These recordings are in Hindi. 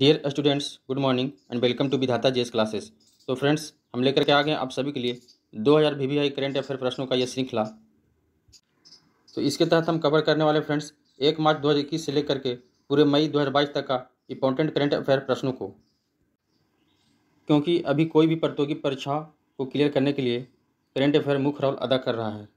dear students good morning and welcome to Vidhata जेस क्लासेस तो फ्रेंड्स हम लेकर के आ गए आप सभी के लिए 2000 हज़ार वी वी करेंट अफेयर प्रश्नों का यह श्रृंखला तो इसके तहत हम कवर करने वाले फ्रेंड्स एक मार्च 2021 से लेकर के पूरे मई 2022 तक का इंपॉर्टेंट करेंट अफेयर प्रश्नों को क्योंकि अभी कोई भी प्रतियोगी परीक्षा को क्लियर करने के लिए करेंट अफेयर मुख्य रोल अदा कर रहा है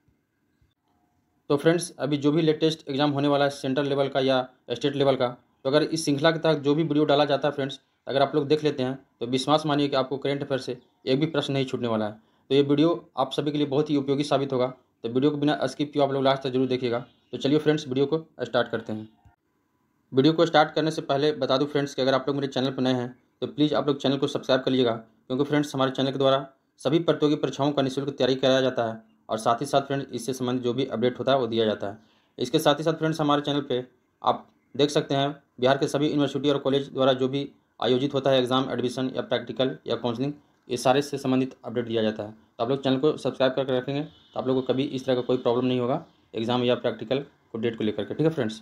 तो फ्रेंड्स अभी जो भी लेटेस्ट एग्ज़ाम होने वाला है सेंट्रल लेवल का या स्टेट लेवल का तो अगर इस श्रृंखला के तहत जो भी वीडियो डाला जाता है फ्रेंड्स अगर आप लोग देख लेते हैं तो विश्वास मानिए कि आपको करेंट अफेयर से एक भी प्रश्न नहीं छूटने वाला है तो ये वीडियो आप सभी के लिए बहुत ही उपयोगी साबित होगा तो वीडियो को बिना स्किप किए आप लोग लास्ट तक जरूर देखिएगा तो चलिए फ्रेंड्स वीडियो को स्टार्ट करते हैं वीडियो को स्टार्ट करने से पहले बता दूँ फ्रेंड्स कि अगर आप लोग मेरे चैनल पर नए हैं तो प्लीज़ आप लोग चैनल को सब्सक्राइब कर लीजिएगा क्योंकि फ्रेंड्स हमारे चैनल के द्वारा सभी प्रतियोगी परीक्षाओं का निःशुल्क तैयारी कराया जाता है और साथ ही साथ फ्रेंड्स इससे संबंधित जो भी अपडेट होता है वो दिया जाता है इसके साथ ही साथ फ्रेंड्स हमारे चैनल पर आप देख सकते हैं बिहार के सभी यूनिवर्सिटी और कॉलेज द्वारा जो भी आयोजित होता है एग्ज़ाम एडमिशन या प्रैक्टिकल या काउंसलिंग ये सारे से संबंधित अपडेट दिया जाता है तो आप लोग चैनल को सब्सक्राइब करके रखेंगे तो आप लोग को कभी इस तरह का कोई प्रॉब्लम नहीं होगा एग्ज़ाम या प्रैक्टिकल को डेट को लेकर के ठीक है फ्रेंड्स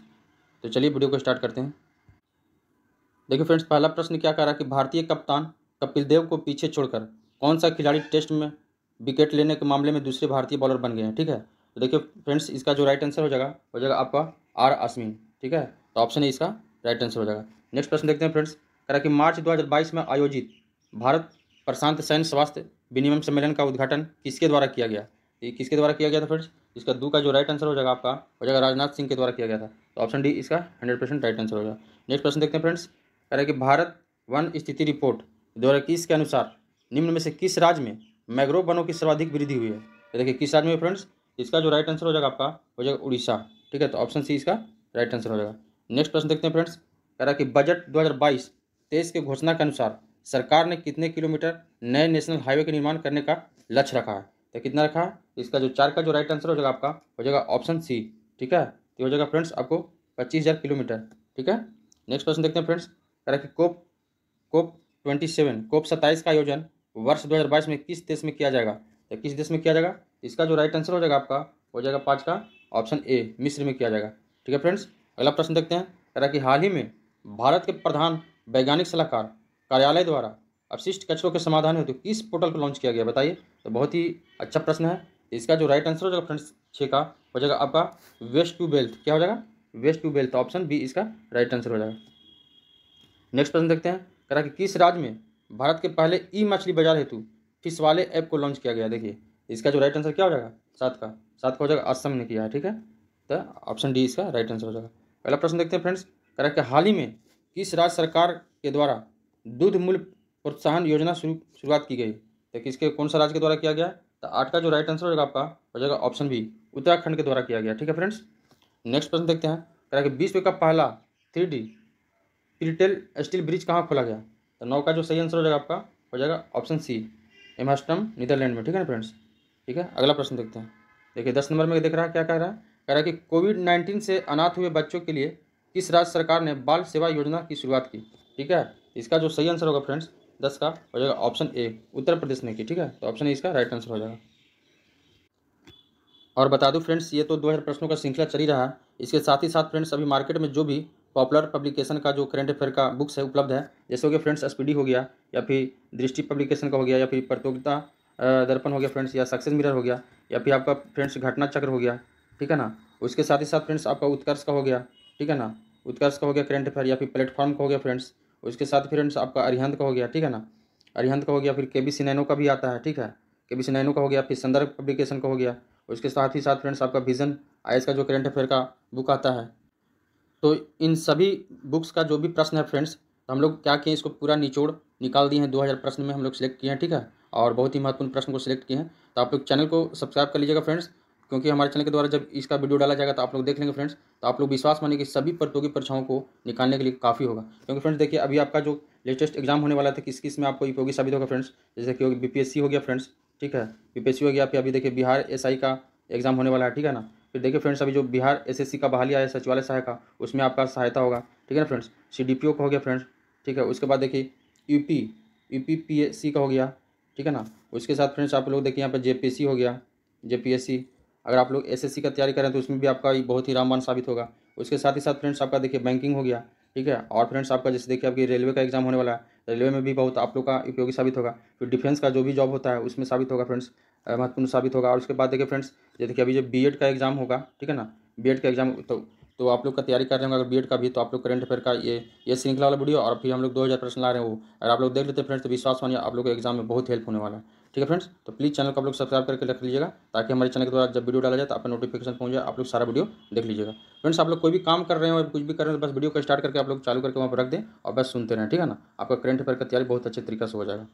तो चलिए वीडियो को स्टार्ट करते हैं देखिए फ्रेंड्स पहला प्रश्न क्या कर रहा है कि भारतीय कप्तान कपिल देव को पीछे छोड़कर कौन सा खिलाड़ी टेस्ट में विकेट लेने के मामले में दूसरे भारतीय बॉलर बन गए हैं ठीक है तो देखिए फ्रेंड्स इसका जो राइट आंसर हो जाएगा हो जाएगा आपका आर आसमिन ठीक है तो ऑप्शन ए इसका राइट आंसर हो जाएगा नेक्स्ट प्रश्न देखते हैं फ्रेंड्स करा कि मार्च 2022 में आयोजित भारत प्रशांत सैन्य स्वास्थ्य विनिमय सम्मेलन का उद्घाटन किसके द्वारा किया गया ये किसके द्वारा किया गया था फ्रेंड्स इसका दो का जो राइट आंसर हो जाएगा आपका हो जाएगा राजनाथ सिंह के द्वारा किया गया था तो ऑप्शन डी इसका हंड्रेड परसेंट राइट आंसर हो जाएगा नेक्स्ट प्रश्न देखते हैं फ्रेंड्स कह रहे कि भारत वन स्थिति रिपोर्ट दो हज़ार के अनुसार निम्न में से किस राज्य में मैग्रोव वनों की सर्वाधिक वृद्धि हुई है तो देखिए किस राज्य में फ्रेंड्स इसका जो राइट आंसर हो जाएगा आपका हो जाएगा उड़ीसा ठीक है तो ऑप्शन सी इसका राइट आंसर हो जाएगा नेक्स्ट प्रश्न देखते हैं फ्रेंड्स कह रहा कि बजट 2022 तेईस के घोषणा के अनुसार सरकार ने कितने किलोमीटर नए नेशनल हाईवे के निर्माण करने का लक्ष्य रखा है तो कितना रखा है तो इसका जो चार का जो राइट आंसर हो जाएगा आपका हो जाएगा ऑप्शन सी ठीक है तो हो जाएगा फ्रेंड्स आपको पच्चीस हज़ार किलोमीटर ठीक है नेक्स्ट प्रश्न देखते हैं फ्रेंड्स कह रहा कि कोप कोप ट्वेंटी सेवन कोप सत्ताईस का आयोजन वर्ष दो हज़ार बाईस में किस देश में किया जाएगा तो किस देश में किया जाएगा इसका जो राइट आंसर हो जाएगा आपका हो जाएगा पाँच का ऑप्शन ए मिस्र में किया जाएगा ठीक है फ्रेंड्स अगला प्रश्न देखते हैं कह रहा कि हाल ही में भारत के प्रधान वैज्ञानिक सलाहकार कार्यालय द्वारा अवशिष्ट कचरों के समाधान हेतु किस पोर्टल को लॉन्च किया गया बताइए तो बहुत ही अच्छा प्रश्न है इसका जो राइट आंसर हो जाएगा फ्रेंड्स छः का हो जाएगा आपका वेस्ट टू वेल्थ क्या हो जाएगा waste to wealth option B इसका राइट आंसर हो जाएगा नेक्स्ट प्रश्न देखते हैं कह रहा कि किस राज्य में भारत के पहले ई मछली बाजार हेतु फिश वाले ऐप को लॉन्च किया गया देखिए इसका जो राइट आंसर क्या हो जाएगा सात का सात का हो जाएगा असम ने किया है ठीक है तो ऑप्शन डी इसका राइट आंसर हो जाएगा पहला प्रश्न देखते हैं फ्रेंड्स कह रहा है हाल ही में किस राज्य सरकार के द्वारा दूध मूल्य प्रोत्साहन योजना शुरू शुरुआत की गई तो किसके कौन सा राज्य के द्वारा किया गया तो आठ का जो राइट आंसर होगा आपका हो जाएगा ऑप्शन बी उत्तराखंड के द्वारा किया गया ठीक है फ्रेंड्स नेक्स्ट प्रश्न देखते हैं कह रहा है कि विश्व का पहला three D printed steel bridge कहाँ खोला गया तो नौ का जो सही आंसर हो जाएगा आपका हो जाएगा ऑप्शन सी एमहस्टम नीदरलैंड में ठीक है ना फ्रेंड्स ठीक है अगला प्रश्न देखते हैं देखिए दस नंबर में देख रहा है क्या कह रहा है कह रहा कि कोविड नाइन्टीन से अनाथ हुए बच्चों के लिए किस राज्य सरकार ने बाल सेवा योजना की शुरुआत की ठीक है इसका जो सही आंसर होगा फ्रेंड्स दस का हो जाएगा ऑप्शन ए उत्तर प्रदेश ने की ठीक है तो ऑप्शन ए इसका राइट आंसर हो जाएगा और बता दूं फ्रेंड्स ये तो दो हज़ार प्रश्नों का श्रृंखला चली रहा है इसके साथ ही साथ फ्रेंड्स अभी मार्केट में जो भी पॉपुलर पब्लिकेशन का जो करेंट अफेयर का बुक्स है उपलब्ध है जैसे हो गया फ्रेंड्स स्पीडी हो गया या फिर दृष्टि पब्लिकेशन का हो गया या फिर प्रतियोगिता दर्पण हो गया फ्रेंड्स या सक्सेस मिरर हो गया या फिर आपका फ्रेंड्स घटना चक्र हो गया ठीक है ना उसके साथ ही साथ फ्रेंड्स आपका उत्कर्ष का हो गया ठीक है ना उत्कर्ष का हो गया करंट अफेयर या फिर प्लेटफॉर्म का हो गया फ्रेंड्स उसके साथ फ्रेंड्स आपका अरिहंत का हो गया ठीक है ना अरिहंत का हो गया फिर के बी सिनैनो का भी आता है ठीक है के बी सिनैनो का हो गया फिर संदर्भ पब्लिकेशन का हो गया उसके साथ ही साथ फ्रेंड्स आपका विजन आई का जो करंट अफेयर का बुक आता है तो इन सभी बुक्स का जो भी प्रश्न है फ्रेंड्स तो हम लोग क्या किए इसको पूरा निचोड़ निकाल दिए हैं दो हज़ार प्रश्न में हम लोग सेलेक्ट किए हैं ठीक है और बहुत ही महत्वपूर्ण प्रश्न को सिलेक्ट किए हैं तो आप लोग चैनल को सब्सक्राइब कर लीजिएगा फ्रेंड्स क्योंकि हमारे चैनल के द्वारा जब इसका वीडियो डाला जाएगा तो आप लोग देख लेंगे फ्रेंड्स तो आप लोग विश्वास मानिए कि सभी प्रतियोगी परीक्षाओं को निकालने के लिए काफ़ी होगा क्योंकि फ्रेंड्स देखिए अभी आपका जो लेटेस्ट एग्जाम होने वाला था किस किस में आपको उपयोगी साबित होगा फ्रेंड्स जैसे कि बीपीएससी हो गया फ्रेंड्स ठीक है बीपीएससी हो गया फिर अभी देखिए बिहार आई का एग्जाम होने वाला है ठीक है ना फिर देखिए फ्रेंड्स अभी जो बिहार सी का बहाली आया सचिवालय सहायक का उसमें आपका सहायता होगा ठीक है ना फ्रेंड्स ओ का हो गया फ्रेंड्स ठीक है उसके बाद देखिए यूपी यूपी सी का हो गया ठीक है ना उसके साथ फ्रेंड्स आप लोग देखिए यहाँ पर सी हो गया सी अगर आप लोग एसएससी का तैयारी करें तो उसमें भी आपका बहुत ही रामबान साबित होगा उसके साथ ही साथ फ्रेंड्स आपका देखिए बैंकिंग हो गया ठीक है और फ्रेंड्स आपका जैसे देखिए आपकी रेलवे का एग्जाम होने वाला है रेलवे में भी बहुत आप लोग का उपयोगी साबित होगा फिर डिफेंस का जो भी जॉब होता है उसमें साबित होगा फ्रेंड्स महत्वपूर्ण साबित होगा और उसके बाद देखिए फ्रेंड्स जैसे देखिए अभी जो बी का एग्जाम होगा ठीक है ना बी का एग्जाम तो तो आप लोग का तैयारी कर रहे होंगे अगर बी का भी तो आप लोग करंट अफेयर का ये ये श्रृंखला वाला वीडियो और फिर हम लोग दो हज़ार प्रश्न ला रहे हैं वो अगर आप लोग देख लेते हैं फ्रेंड्स तो विश्वास मानिए आप लोग को एग्जाम में बहुत हेल्प होने वाला है ठीक है फ्रेंड्स तो प्लीज़ चैनल को आप लोग सब्सक्राइब करके रख लीजिएगा ताकि हमारे चैनल के द्वारा जब वीडियो डाला जाए तो आपको नोटिफिकेशन पहुंच जाए आप लोग सारा वीडियो देख लीजिएगा फ्रेंड्स आप लोग कोई भी काम कर रहे हो कुछ भी कर रहे हो तो बस वीडियो को स्टार्ट करके आप लोग चालू करके वहाँ पर रख दें और बस सुनते रहें ठीक है ना आपका करंट अफेयर का तैयारी बहुत अच्छे तरीके से हो जाएगा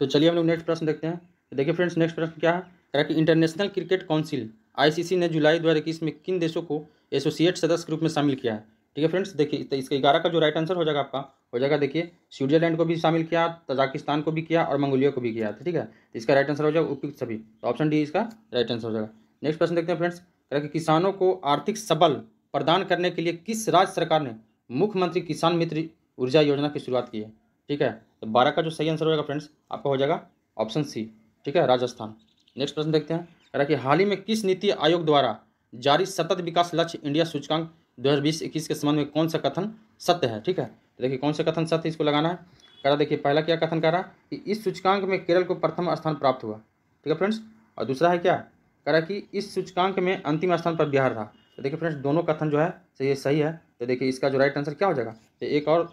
तो चलिए हम लोग नेक्स्ट प्रश्न देखते हैं तो देखिए फ्रेंड्स नेक्स्ट प्रश्न क्या है क्या कि इंटरनेशनल क्रिकेट काउंसिल आईसीसी ने जुलाई दो में किन देशों को एसोसिएट सदस्य के रूप में शामिल किया है ठीक है फ्रेंड्स देखिए तो इसका ग्यारह का जो राइट आंसर हो जाएगा आपका हो जाएगा देखिए स्विट्जरलैंड को भी शामिल किया तजाकिस्तान को भी किया और मंगोलिया को भी किया ठीक है तो इसका राइट आंसर हो जाएगा उपयुक्त सभी तो ऑप्शन डी इसका राइट आंसर हो जाएगा नेक्स्ट प्रश्न देखते हैं फ्रेंड्स कि किसानों को आर्थिक सबल प्रदान करने के लिए किस राज्य सरकार ने मुख्यमंत्री किसान मित्र ऊर्जा योजना की शुरुआत की है ठीक है तो बारह का जो सही आंसर होगा फ्रेंड्स आपका हो जाएगा ऑप्शन सी ठीक है राजस्थान नेक्स्ट प्रश्न देखते हैं कि हाल ही में किस नीति आयोग द्वारा जारी सतत विकास लक्ष्य इंडिया सूचकांक दो हज़ार बीस इक्कीस के संबंध में कौन सा कथन सत्य है ठीक है तो देखिए कौन सा कथन सत्य इसको लगाना है करा देखिए पहला क्या कथन करा कि इस सूचकांक में केरल को प्रथम स्थान प्राप्त हुआ ठीक है फ्रेंड्स और दूसरा है क्या करा कि इस सूचकांक में अंतिम स्थान पर बिहार रहा तो देखिए फ्रेंड्स दोनों कथन जो है सही है सही है तो देखिए इसका जो राइट आंसर क्या हो जाएगा तो एक और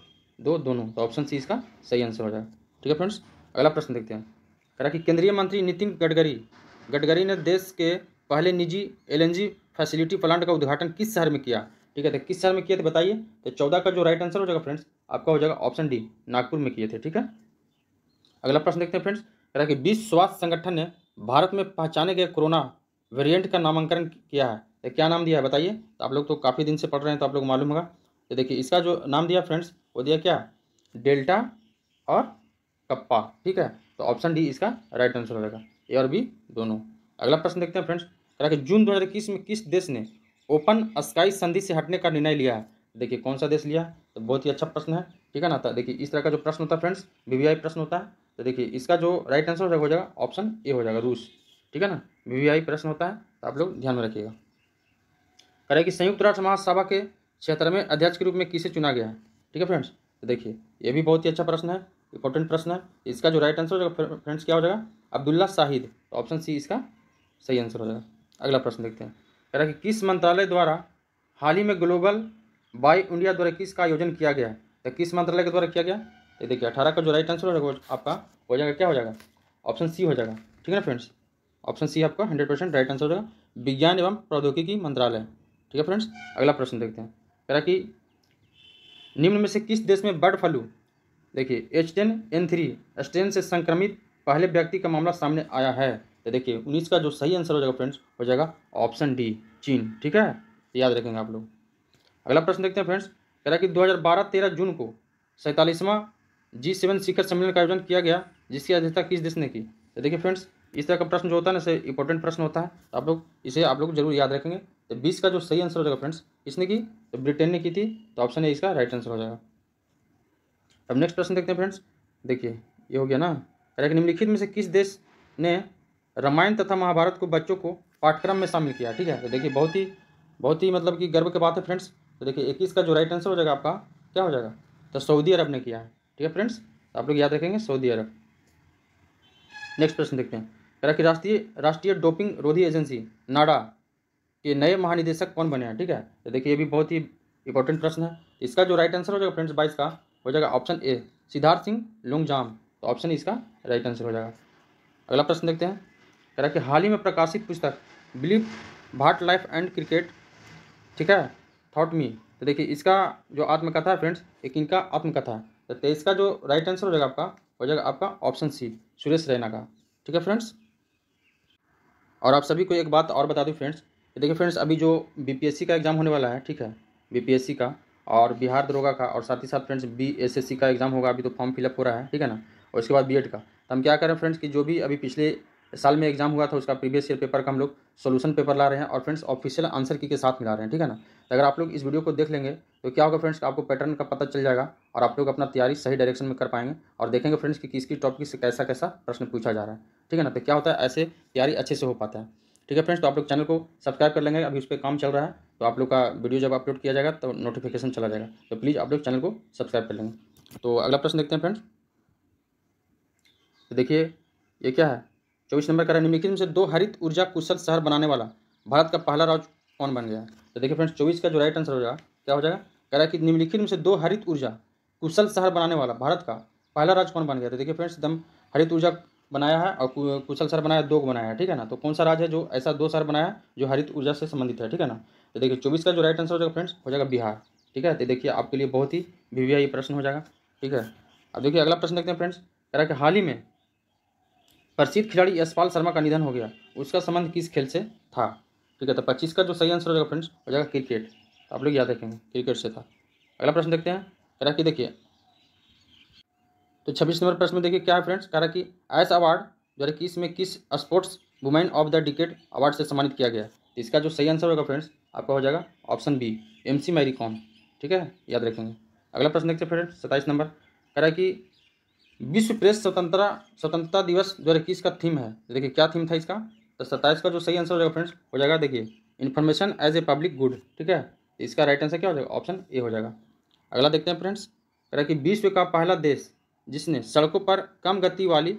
दो दोनों तो ऑप्शन सी इसका सही आंसर हो जाएगा ठीक है फ्रेंड्स अगला प्रश्न देखते हैं करा कि केंद्रीय मंत्री नितिन गडकरी गडकरी ने देश के पहले निजी एलएनजी फैसिलिटी प्लांट का उद्घाटन किस शहर में किया ठीक है तो किस साल में किए थे बताइए तो चौदह का जो राइट आंसर हो जाएगा फ्रेंड्स आपका हो जाएगा ऑप्शन डी नागपुर में किए थे ठीक है अगला प्रश्न देखते हैं फ्रेंड्स कह रहा है कि विश्व स्वास्थ्य संगठन ने भारत में पहचाने गए कोरोना वेरिएंट का नामांकन किया है तो क्या नाम दिया है बताइए तो आप लोग तो काफ़ी दिन से पढ़ रहे हैं तो आप लोग मालूम होगा तो देखिए इसका जो नाम दिया फ्रेंड्स वो दिया क्या डेल्टा और कप्पा ठीक है तो ऑप्शन डी इसका राइट आंसर हो जाएगा ए और बी दोनों अगला प्रश्न देखते हैं फ्रेंड्स कह रहा है कि जून दो में किस देश ने ओपन स्काई संधि से हटने का निर्णय लिया है देखिए कौन सा देश लिया तो बहुत ही अच्छा प्रश्न है ठीक है ना तो देखिए इस तरह का जो प्रश्न होता है फ्रेंड्स वीवीआई प्रश्न होता है तो देखिए इसका जो राइट आंसर हो जाएगा ऑप्शन ए हो जाएगा रूस ठीक है ना वीवीआई प्रश्न होता है तो आप लोग ध्यान में रखिएगा करें कि संयुक्त राष्ट्र महासभा के छिहत्तरवें अध्यक्ष के रूप में किसे चुना गया है ठीक है फ्रेंड्स तो देखिए ये भी बहुत ही अच्छा प्रश्न है इंपॉर्टेंट प्रश्न है इसका जो राइट आंसर हो जाएगा फ्रेंड्स क्या हो जाएगा अब्दुल्ला शाहिद ऑप्शन तो सी इसका सही आंसर हो जाएगा अगला प्रश्न देखते हैं कह किस मंत्रालय द्वारा हाल ही में ग्लोबल बाई इंडिया द्वारा किस का आयोजन किया गया है तो किस मंत्रालय के द्वारा किया गया ये देखिए अठारह का जो राइट आंसर होगा आपका हो जाएगा क्या हो जाएगा ऑप्शन सी हो जाएगा ठीक है ना फ्रेंड्स ऑप्शन सी आपका हंड्रेड परसेंट राइट आंसर हो जाएगा विज्ञान एवं प्रौद्योगिकी मंत्रालय ठीक है फ्रेंड्स अगला प्रश्न देखते हैं कह रहा कि निम्न में से किस देश में बर्ड फ्लू देखिए H ten N three strain से संक्रमित पहले व्यक्ति का मामला सामने आया है तो देखिए उन्नीस का जो सही आंसर हो जाएगा फ्रेंड्स हो जाएगा ऑप्शन डी चीन ठीक है याद रखेंगे आप लोग अगला प्रश्न देखते हैं फ्रेंड्स कह रहा है कि 2012-13 जून को सैंतालीसवां जी सेवन शिखर सम्मेलन का आयोजन किया गया जिसकी अध्यक्षता किस देश ने की तो देखिए फ्रेंड्स इस तरह का प्रश्न जो होता है ना इसे इंपॉर्टेंट प्रश्न होता है तो आप लोग इसे आप लोग जरूर याद रखेंगे तो बीस का जो सही आंसर हो जाएगा फ्रेंड्स किसने की तो ब्रिटेन ने की थी तो ऑप्शन ए इसका राइट आंसर हो जाएगा अब नेक्स्ट प्रश्न देखते हैं फ्रेंड्स देखिए ये हो गया ना कह रहा है कि निम्नलिखित में से किस देश ने रामायण तथा महाभारत को बच्चों को पाठ्यक्रम में शामिल किया ठीक है तो देखिए बहुत ही बहुत ही मतलब कि गर्व की बात है फ्रेंड्स तो देखिए इक्कीस का जो राइट आंसर हो जाएगा आपका क्या हो जाएगा तो सऊदी अरब ने किया है ठीक है फ्रेंड्स आप लोग याद रखेंगे सऊदी अरब नेक्स्ट प्रश्न देखते हैं कह कि राष्ट्रीय राष्ट्रीय डोपिंग रोधी एजेंसी नाडा के नए महानिदेशक कौन बने हैं ठीक है तो देखिए ये भी बहुत ही इंपॉर्टेंट प्रश्न है इसका जो राइट आंसर हो जाएगा फ्रेंड्स बाईस का हो जाएगा ऑप्शन ए सिद्धार्थ सिंह लुंगजाम तो ऑप्शन इसका राइट आंसर हो जाएगा अगला प्रश्न देखते हैं कह रहा कि हाल ही में प्रकाशित पुस्तक believe what life and cricket ठीक है थॉट मी तो देखिए इसका जो आत्मकथा है फ्रेंड्स एक इनका आत्मकथा है तो तेईस का जो राइट आंसर हो जाएगा आपका हो जाएगा आपका ऑप्शन सी सुरेश रैना का ठीक है फ्रेंड्स और आप सभी को एक बात और बता दूँ फ्रेंड्स देखिए फ्रेंड्स अभी जो बीपीएससी का एग्ज़ाम होने वाला है ठीक है बीपीएससी का और बिहार दरोगा का और साथ ही साथ फ्रेंड्स बीएसएससी का एग्ज़ाम होगा अभी तो फॉर्म फिलअप हो रहा है ठीक है ना और उसके बाद बीएड का तो हम क्या करें फ्रेंड्स कि जो भी अभी पिछले साल में एग्जाम हुआ था उसका प्रीवियस ईयर पेपर का हम लोग सोल्यूशन पेपर ला रहे हैं और फ्रेंड्स ऑफिशियल आंसर की के साथ मिला रहे हैं ठीक है ना तो अगर आप लोग इस वीडियो को देख लेंगे तो क्या होगा फ्रेंड्स आपको पैटर्न का पता चल जाएगा और आप लोग अपना तैयारी सही डायरेक्शन में कर पाएंगे और देखेंगे फ्रेंड्स कि किसकी टॉपिक से कैसा कैसा प्रश्न पूछा जा रहा है ठीक है ना तो क्या होता है ऐसे तैयारी अच्छे से हो पाता है ठीक है फ्रेंड्स तो आप लोग चैनल को सब्सक्राइब कर लेंगे अभी उस पर काम चल रहा है तो आप लोग का वीडियो जब अपलोड किया जाएगा तो नोटिफिकेशन चला जाएगा तो प्लीज़ आप लोग चैनल को सब्सक्राइब कर लेंगे तो अगला प्रश्न देखते हैं फ्रेंड्स तो देखिए ये क्या है चौबीस नंबर का निम्नलिखित में से दो हरित ऊर्जा कुशल शहर बनाने वाला भारत का पहला राज्य कौन बन गया तो देखिए फ्रेंड्स चौबीस का जो राइट आंसर हो जाएगा क्या हो जाएगा कह रहा है कि निम्नलिखित में से दो हरित ऊर्जा कुशल शहर बनाने वाला भारत का पहला राज्य कौन बन गया तो देखिए फ्रेंड्स एकदम हरित ऊर्जा बनाया है और कुशल शहर बनाया दो बनाया है ठीक है ना तो कौन सा राज्य है जो ऐसा दो शहर बनाया है जो हरित ऊर्जा से संबंधित है ठीक है ना तो देखिए चौबीस का जो राइट आंसर हो जाएगा फ्रेंड्स हो जाएगा बिहार ठीक है तो देखिए आपके लिए बहुत ही भिविया ये प्रश्न हो जाएगा ठीक है अब देखिए अगला प्रश्न देखते हैं फ्रेंड्स कह रहा है कि हाल ही में प्रसिद्ध खिलाड़ी यशपाल शर्मा का निधन हो गया उसका संबंध किस खेल से था ठीक है तो पच्चीस का जो सही आंसर हो जाएगा फ्रेंड्स हो जाएगा क्रिकेट तो आप लोग याद रखेंगे क्रिकेट से था अगला प्रश्न देखते हैं कह कि देखिए तो छब्बीस नंबर प्रश्न में देखिए क्या है फ्रेंड्स कह रहा कि आयस अवार्ड दो हज़ार इक्कीस में किस sports women of the decade award से सम्मानित किया गया तो इसका जो सही आंसर होगा फ्रेंड्स आपका हो जाएगा option B M C Mary Kom ठीक है याद रखेंगे अगला प्रश्न देखते हैं फ्रेंड्स सत्ताईस नंबर कह रहा कि विश्व प्रेस स्वतंत्रता स्वतंत्रता दिवस दो हज़ार इक्कीस का थीम है देखिए क्या थीम था इसका तो सत्ताईस का जो सही आंसर हो जाएगा फ्रेंड्स हो जाएगा देखिए information as a public good ठीक है तो इसका राइट आंसर क्या हो जाएगा ऑप्शन ए हो जाएगा अगला देखते हैं फ्रेंड्स कह कि विश्व का पहला देश जिसने सड़कों पर कम गति वाली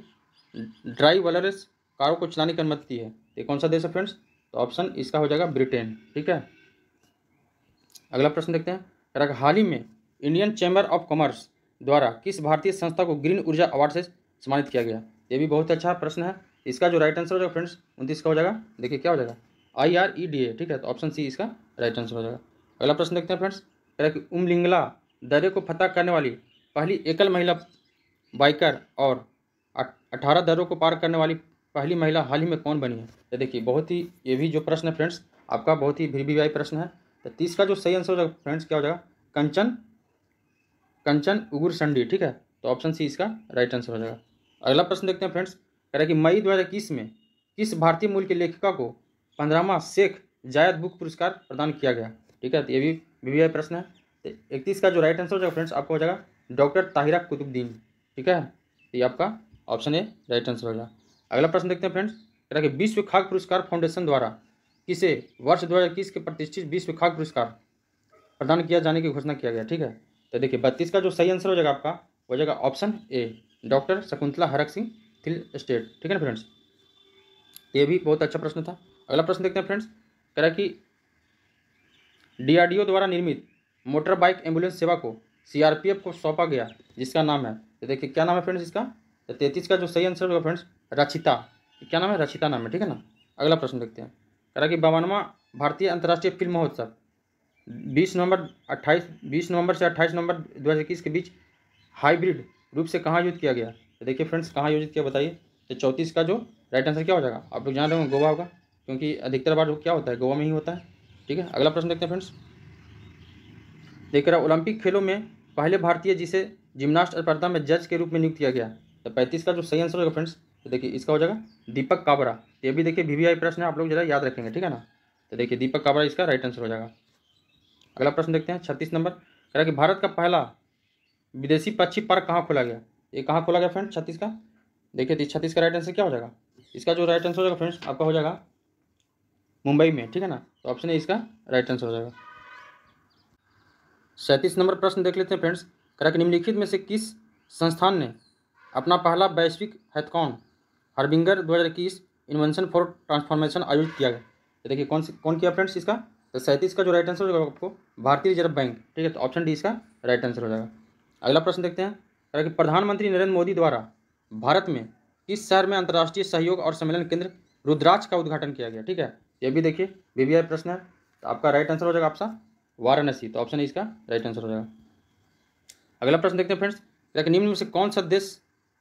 ड्राइव वालरस कारों को चलाने की अनुमति दी है तो ये कौन सा देश है फ्रेंड्स तो ऑप्शन इसका हो जाएगा ब्रिटेन ठीक है अगला प्रश्न देखते हैं हाल ही में इंडियन चैम्बर ऑफ कॉमर्स द्वारा किस भारतीय संस्था को ग्रीन ऊर्जा अवार्ड से सम्मानित किया गया ये भी बहुत अच्छा प्रश्न है इसका जो राइट आंसर हो जाएगा फ्रेंड्स उनतीस का हो जाएगा देखिए क्या हो जाएगा I R E D A ठीक है तो ऑप्शन सी इसका राइट आंसर हो जाएगा अगला प्रश्न देखते हैं फ्रेंड्स कह कि उमलिंगला दर्रे को फतह करने वाली पहली एकल महिला बाइकर और अठारह दर्रों को पार करने वाली पहली महिला हाल ही में कौन बनी है ये देखिए बहुत ही ये भी जो प्रश्न है फ्रेंड्स आपका बहुत ही भी प्रश्न है तो तीसरा जो सही आंसर हो जाएगा फ्रेंड्स क्या हो जाएगा कंचन कंचन उगुर संडी ठीक है तो ऑप्शन सी इसका राइट आंसर हो जाएगा अगला प्रश्न देखते हैं फ्रेंड्स कह रहा है कि मई दो हज़ार इक्कीस में किस भारतीय मूल के लेखिका को पंद्रहवा शेख जायद बुक पुरस्कार प्रदान किया गया ठीक है तो ये भी वी आई प्रश्न है तो इकतीस का जो राइट आंसर हो जाएगा फ्रेंड्स आपको हो जाएगा डॉक्टर ताहिरा कुतुबद्दीन ठीक है तो ये आपका ऑप्शन ए राइट आंसर हो जाएगा अगला प्रश्न देखते हैं फ्रेंड्स कह रहा है कि विश्व खाग पुरस्कार फाउंडेशन द्वारा किसे वर्ष दो हज़ार इक्कीस के प्रतिष्ठित विश्व खाग पुरस्कार प्रदान किया जाने की घोषणा किया गया ठीक है तो देखिए बत्तीस का जो सही आंसर हो जाएगा आपका हो जाएगा option A doctor Shakuntala Harak Singh Thilsted ठीक है ना फ्रेंड्स ये भी बहुत अच्छा प्रश्न था अगला प्रश्न देखते हैं फ्रेंड्स कह रहा कि डीआरडीओ द्वारा निर्मित मोटर बाइक एम्बुलेंस सेवा को सीआरपीएफ को सौंपा गया जिसका नाम है तो देखिए क्या नाम है फ्रेंड्स इसका तो तैतीस का जो सही आंसर होगा फ्रेंड्स रचिता क्या नाम है रचिता नाम है ठीक है ना अगला प्रश्न देखते हैं कह रहा कि बावनवा भारतीय अंतर्राष्ट्रीय फिल्म महोत्सव बीस नवंबर अट्ठाईस बीस नवंबर से अट्ठाईस नवंबर दो हज़ार इक्कीस के बीच हाइब्रिड रूप से कहाँ आयोजित किया गया तो देखिए फ्रेंड्स कहाँ आयोजित किया बताइए तो चौंतीस का जो राइट आंसर क्या हो जाएगा आप लोग जान रहे हो गोवा होगा क्योंकि अधिकतर बार क्या होता है गोवा में ही होता है ठीक है अगला प्रश्न देखते हैं फ्रेंड्स देख रहा ओलंपिक खेलों में पहले भारतीय जिसे जिम्नास्ट स्पर्धा में जज के रूप में नियुक्त किया गया तो पैंतीस का जो सही आंसर होगा फ्रेंड्स तो देखिए इसका हो जाएगा दीपक काबरा ये भी देखिए वी प्रश्न है आप लोग जरा याद रखेंगे ठीक है ना तो देखिए दीपक काबरा इसका राइट आंसर हो जाएगा अगला प्रश्न देखते हैं छत्तीस नंबर कह रहा कि भारत का पहला विदेशी पक्षी पार्क कहाँ खोला गया ये कहाँ खोला गया फ्रेंड छत्तीस का देखिए तो छत्तीस का राइट आंसर क्या हो जाएगा इसका जो राइट आंसर हो जाएगा फ्रेंड्स आपका हो जाएगा मुंबई में ठीक है ना तो ऑप्शन है इसका राइट आंसर हो जाएगा सैंतीस नंबर प्रश्न देख लेते हैं फ्रेंड्स करा कि निम्नलिखित में से किस संस्थान ने अपना पहला वैश्विक हैथकॉन हरबिंगर दो हज़ार इक्कीस इन्वेंशन फॉर ट्रांसफॉर्मेशन आयोजित किया गया देखिए कौन से कौन किया फ्रेंड्स इसका तो सैंतीस का जो राइट आंसर हो जाएगा आपको भारतीय रिजर्व बैंक ठीक है तो ऑप्शन डी इसका राइट आंसर हो जाएगा अगला प्रश्न देखते हैं कह कि प्रधानमंत्री नरेंद्र मोदी द्वारा भारत में किस शहर में अंतर्राष्ट्रीय सहयोग और सम्मेलन केंद्र रुद्राक्ष का उद्घाटन किया गया ठीक है ये भी देखिए बीबीआई प्रश्न है तो आपका राइट आंसर हो जाएगा आपका वाराणसी तो ऑप्शन e इसका राइट आंसर हो जाएगा अगला प्रश्न देखते हैं फ्रेंड्स क्या निम्न में से कौन सा देश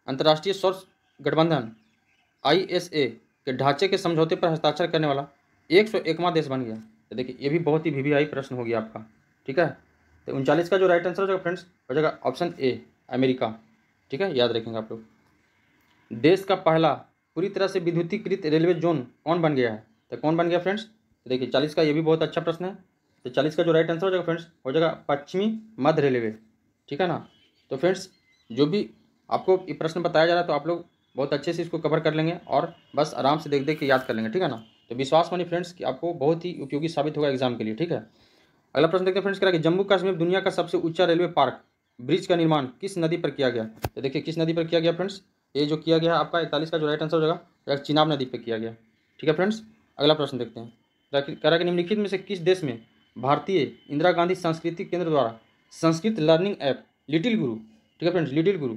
अंतर्राष्ट्रीय सौर गठबंधन आई के ढांचे के समझौते पर हस्ताक्षर करने वाला एक सौ देश बन गया तो देखिए ये भी बहुत ही वी प्रश्न हो गया आपका ठीक है तो उनचालीस का जो राइट आंसर हो जाएगा फ्रेंड्स हो जाएगा ऑप्शन ए अमेरिका ठीक है याद रखेंगे आप लोग देश का पहला पूरी तरह से विद्युतीकृत रेलवे जोन कौन बन गया है तो कौन बन गया फ्रेंड्स तो देखिए चालीस का ये भी बहुत अच्छा प्रश्न है तो चालीस का जो राइट आंसर हो जाएगा फ्रेंड्स हो जाएगा पश्चिमी मध्य रेलवे ठीक है ना तो फ्रेंड्स जो भी आपको ये प्रश्न बताया जा रहा है तो आप लोग बहुत अच्छे से इसको कवर कर लेंगे और बस आराम से देख देख के याद कर लेंगे ठीक है ना तो विश्वास मानी फ्रेंड्स कि आपको बहुत ही उपयोगी साबित होगा एग्जाम के लिए ठीक है अगला प्रश्न देखते हैं फ्रेंड्स करा कि जम्मू कश्मीर दुनिया का सबसे ऊंचा रेलवे पार्क ब्रिज का निर्माण किस नदी पर किया गया तो देखिए किस नदी पर किया गया फ्रेंड्स ये जो किया गया आपका इकतालीस का जो राइट आंसर हो जाएगा चिनाब नदी पर किया गया ठीक है फ्रेंड्स अगला प्रश्न देखते हैं करा कि निम्नलिखित में से किस देश में भारतीय इंदिरा गांधी सांस्कृतिक केंद्र द्वारा संस्कृत लर्निंग ऐप लिटिल गुरु ठीक है फ्रेंड्स लिटिल गुरु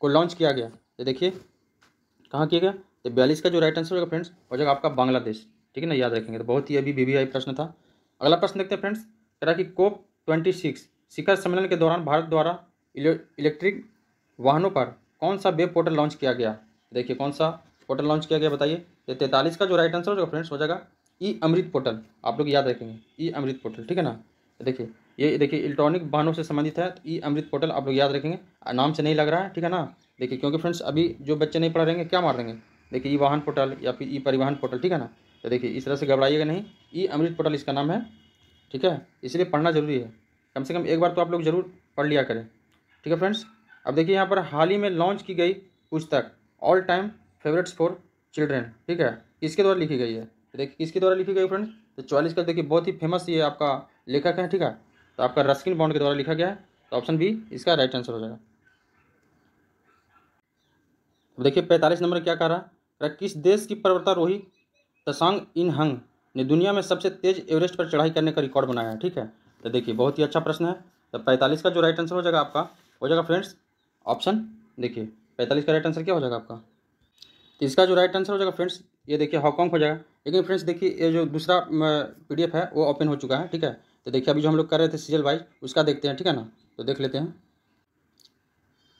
को लॉन्च किया गया ये देखिए कहाँ किया गया तो बयालीस का जो राइट आंसर होगा फ्रेंड्स हो जाएगा आपका बांग्लादेश ठीक है ना याद रखेंगे तो बहुत ही अभी बीबीआई प्रश्न था अगला प्रश्न देखते हैं फ्रेंड्स कह रहा कि कोप ट्वेंटी सिक्स शिखर सम्मेलन के दौरान भारत द्वारा इलेक्ट्रिक वाहनों पर कौन सा वेब पोर्टल लॉन्च किया गया देखिए कौन सा पोर्टल लॉन्च किया गया बताइए तो तैंतालीस का जो राइट आंसर हो जाएगा फ्रेंड्स हो जाएगा ई अमृत पोर्टल आप लोग याद रखेंगे ई अमृत पोर्टल ठीक है ना देखिए ये देखिए इलेक्ट्रॉनिक वाहनों से संबंधित है तो ई अमृत पोर्टल आप लोग याद रखेंगे नाम से नहीं लग रहा है ठीक है ना देखिए क्योंकि फ्रेंड्स अभी जो बच्चे नहीं पढ़ रहेंगे क्या मार देंगे देखिए ई वाहन पोर्टल या फिर ई परिवहन पोर्टल ठीक है ना तो देखिए इस तरह से घबराइएगा नहीं ई अमृत पोर्टल इसका नाम है ठीक है इसलिए पढ़ना जरूरी है कम से कम एक बार तो आप लोग ज़रूर पढ़ लिया करें ठीक है फ्रेंड्स अब देखिए यहाँ पर हाल ही में लॉन्च की गई पुस्तक all time favourites for children ठीक है किसके द्वारा लिखी गई है तो देखिए किसके द्वारा लिखी गई फ्रेंड्स तो चौलीस का देखिए बहुत ही फेमस ये आपका लेखक है ठीक है तो आपका रस्किन बॉन्ड के द्वारा लिखा गया है तो ऑप्शन बी इसका राइट आंसर हो जाएगा देखिए पैंतालीस नंबर क्या कह रहा है किस देश की पर्वतारोही तसांग हंग ने दुनिया में सबसे तेज एवरेस्ट पर चढ़ाई करने का रिकॉर्ड बनाया है ठीक है तो देखिए बहुत ही अच्छा प्रश्न है तो पैंतालीस का जो राइट आंसर हो जाएगा आपका हो जाएगा फ्रेंड्स ऑप्शन देखिए पैंतालीस का राइट आंसर क्या हो जाएगा आपका तो इसका जो राइट आंसर हो जाएगा फ्रेंड्स ये देखिए हॉकॉन्ग हो जाएगा लेकिन फ्रेंड्स देखिए ये जो दूसरा पी है वो ओपन हो चुका है ठीक है तो देखिए अभी जो हम लोग कर रहे थे सीजल वाइज उसका देखते हैं ठीक है ना तो देख लेते हैं